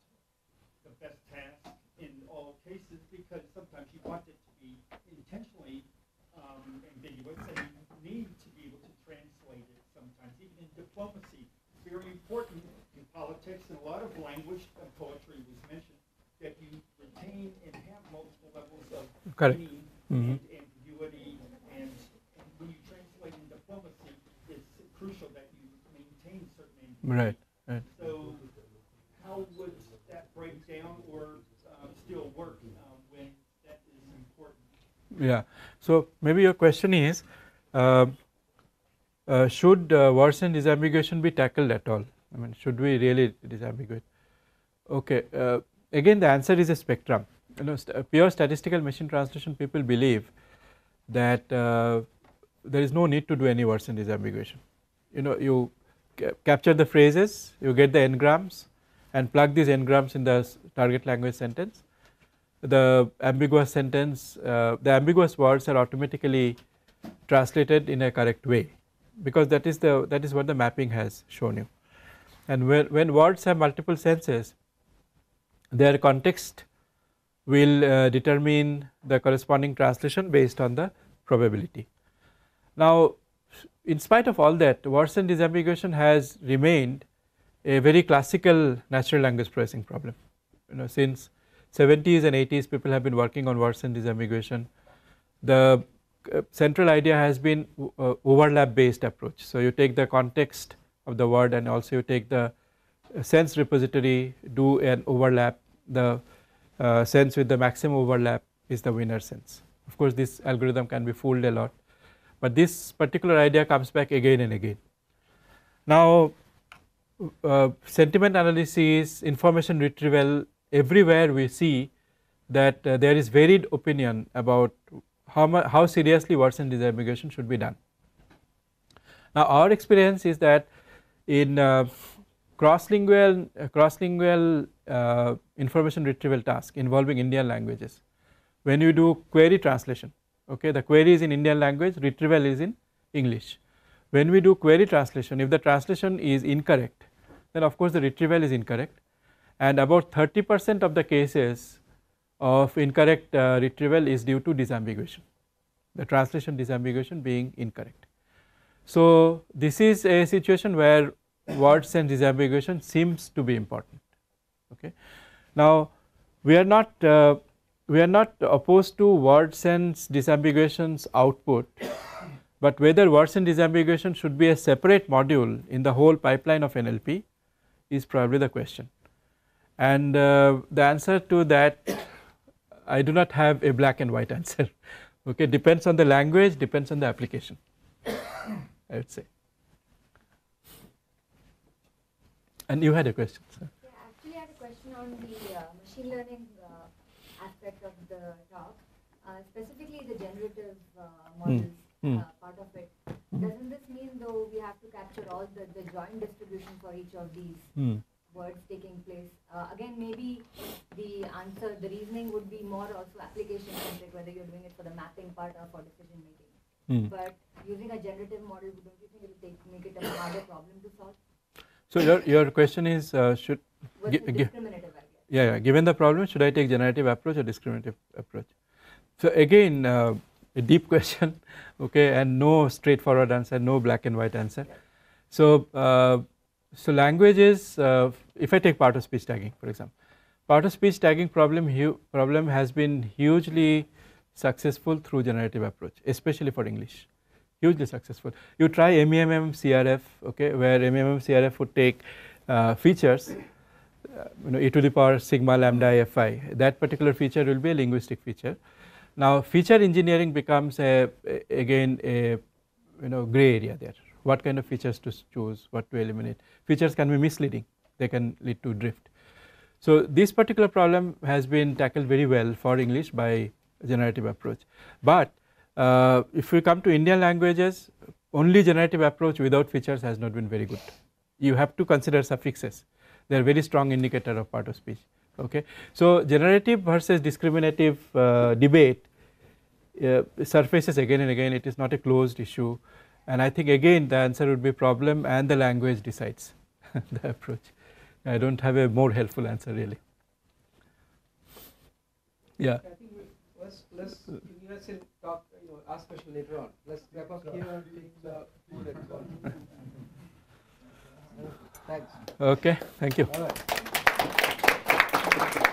[SPEAKER 3] the best task in all cases because sometimes you want it to be intentionally um, ambiguous and you need to be able to translate it sometimes. Even in diplomacy, it's very important politics and a lot of language and
[SPEAKER 1] poetry was mentioned that you retain and have multiple levels of Correct. meaning mm-hmm. and ambiguity. And, and, when you
[SPEAKER 3] translate in diplomacy, it's crucial that you maintain certain
[SPEAKER 2] ambiguity. Right. right. So, how would that break down or uh, still work uh, when that is important? Yeah. So, maybe your question is. Uh, uh should uh, worsened disambiguation be tackled at all? I mean should we really it is ambiguous okay uh, again the answer is a spectrum you know st uh, pure statistical machine translation people believe that uh, there is no need to do any worse in disambiguation you know you ca capture the phrases you get the n-grams and plug these n-grams in the target language sentence the ambiguous sentence uh, the ambiguous words are automatically translated in a correct way because that is the that is what the mapping has shown you and when, when words have multiple senses their context will uh, determine the corresponding translation based on the probability. Now in spite of all that sense disambiguation has remained a very classical natural language processing problem you know since 70s and 80s people have been working on sense disambiguation the uh, central idea has been uh, overlap based approach. So you take the context of the word and also you take the uh, sense repository do an overlap the uh, sense with the maximum overlap is the winner sense. Of course this algorithm can be fooled a lot but this particular idea comes back again and again. Now uh, sentiment analysis information retrieval everywhere we see that uh, there is varied opinion about how, how seriously Watson disambiguation should be done. Now our experience is that in uh, cross-lingual uh, cross-lingual uh, information retrieval task involving Indian languages. When you do query translation, okay, the query is in Indian language, retrieval is in English. When we do query translation, if the translation is incorrect, then of course the retrieval is incorrect and about 30 percent of the cases of incorrect uh, retrieval is due to disambiguation, the translation disambiguation being incorrect. So, this is a situation where words and disambiguation seems to be important. Okay. Now, we are not uh, we are not opposed to word sense disambiguation's output, but whether word sense disambiguation should be a separate module in the whole pipeline of NLP is probably the question. And uh, the answer to that, I do not have a black and white answer. Okay, depends on the language, depends on the application. I would say. And you had a question, sir? Yeah, actually, I had a
[SPEAKER 3] question on the uh, machine learning uh, aspect of the talk, uh, specifically the generative uh, hmm. models mm. part of it. Mm. Doesn't this mean, though, we have to capture all the, the joint distribution for each of these mm. words taking place? Uh, again, maybe the answer, the reasoning would be more also application centric, whether you're doing it for the mapping part or for decision making. Hmm. But using a generative model, don't you think it will take, make it a harder problem to solve?
[SPEAKER 2] So your, your question is, uh, should... What's discriminative, Yeah, yeah, given the problem, should I take generative approach or discriminative approach? So again, uh, a deep question, okay, and no straightforward answer, no black and white answer. So, uh, so language is, uh, if I take part of speech tagging, for example, part of speech tagging problem, problem has been hugely successful through generative approach especially for English hugely successful. You try MEMM CRF okay where MEMM CRF would take uh, features uh, you know e to the power sigma lambda fi that particular feature will be a linguistic feature. Now feature engineering becomes a, a again a you know gray area there what kind of features to choose what to eliminate features can be misleading they can lead to drift. So this particular problem has been tackled very well for English by generative approach. But uh, if we come to Indian languages, only generative approach without features has not been very good. You have to consider suffixes. They are very strong indicator of part of speech. Okay. So generative versus discriminative uh, debate uh, surfaces again and again. It is not a closed issue. And I think again the answer would be problem and the language decides the approach. I do not have a more helpful answer really. Yeah let's uh, you guys can talk, you know,
[SPEAKER 3] ask questions later on. Let's wrap up here and take the food and call. Thanks.
[SPEAKER 2] Okay, thank
[SPEAKER 3] you.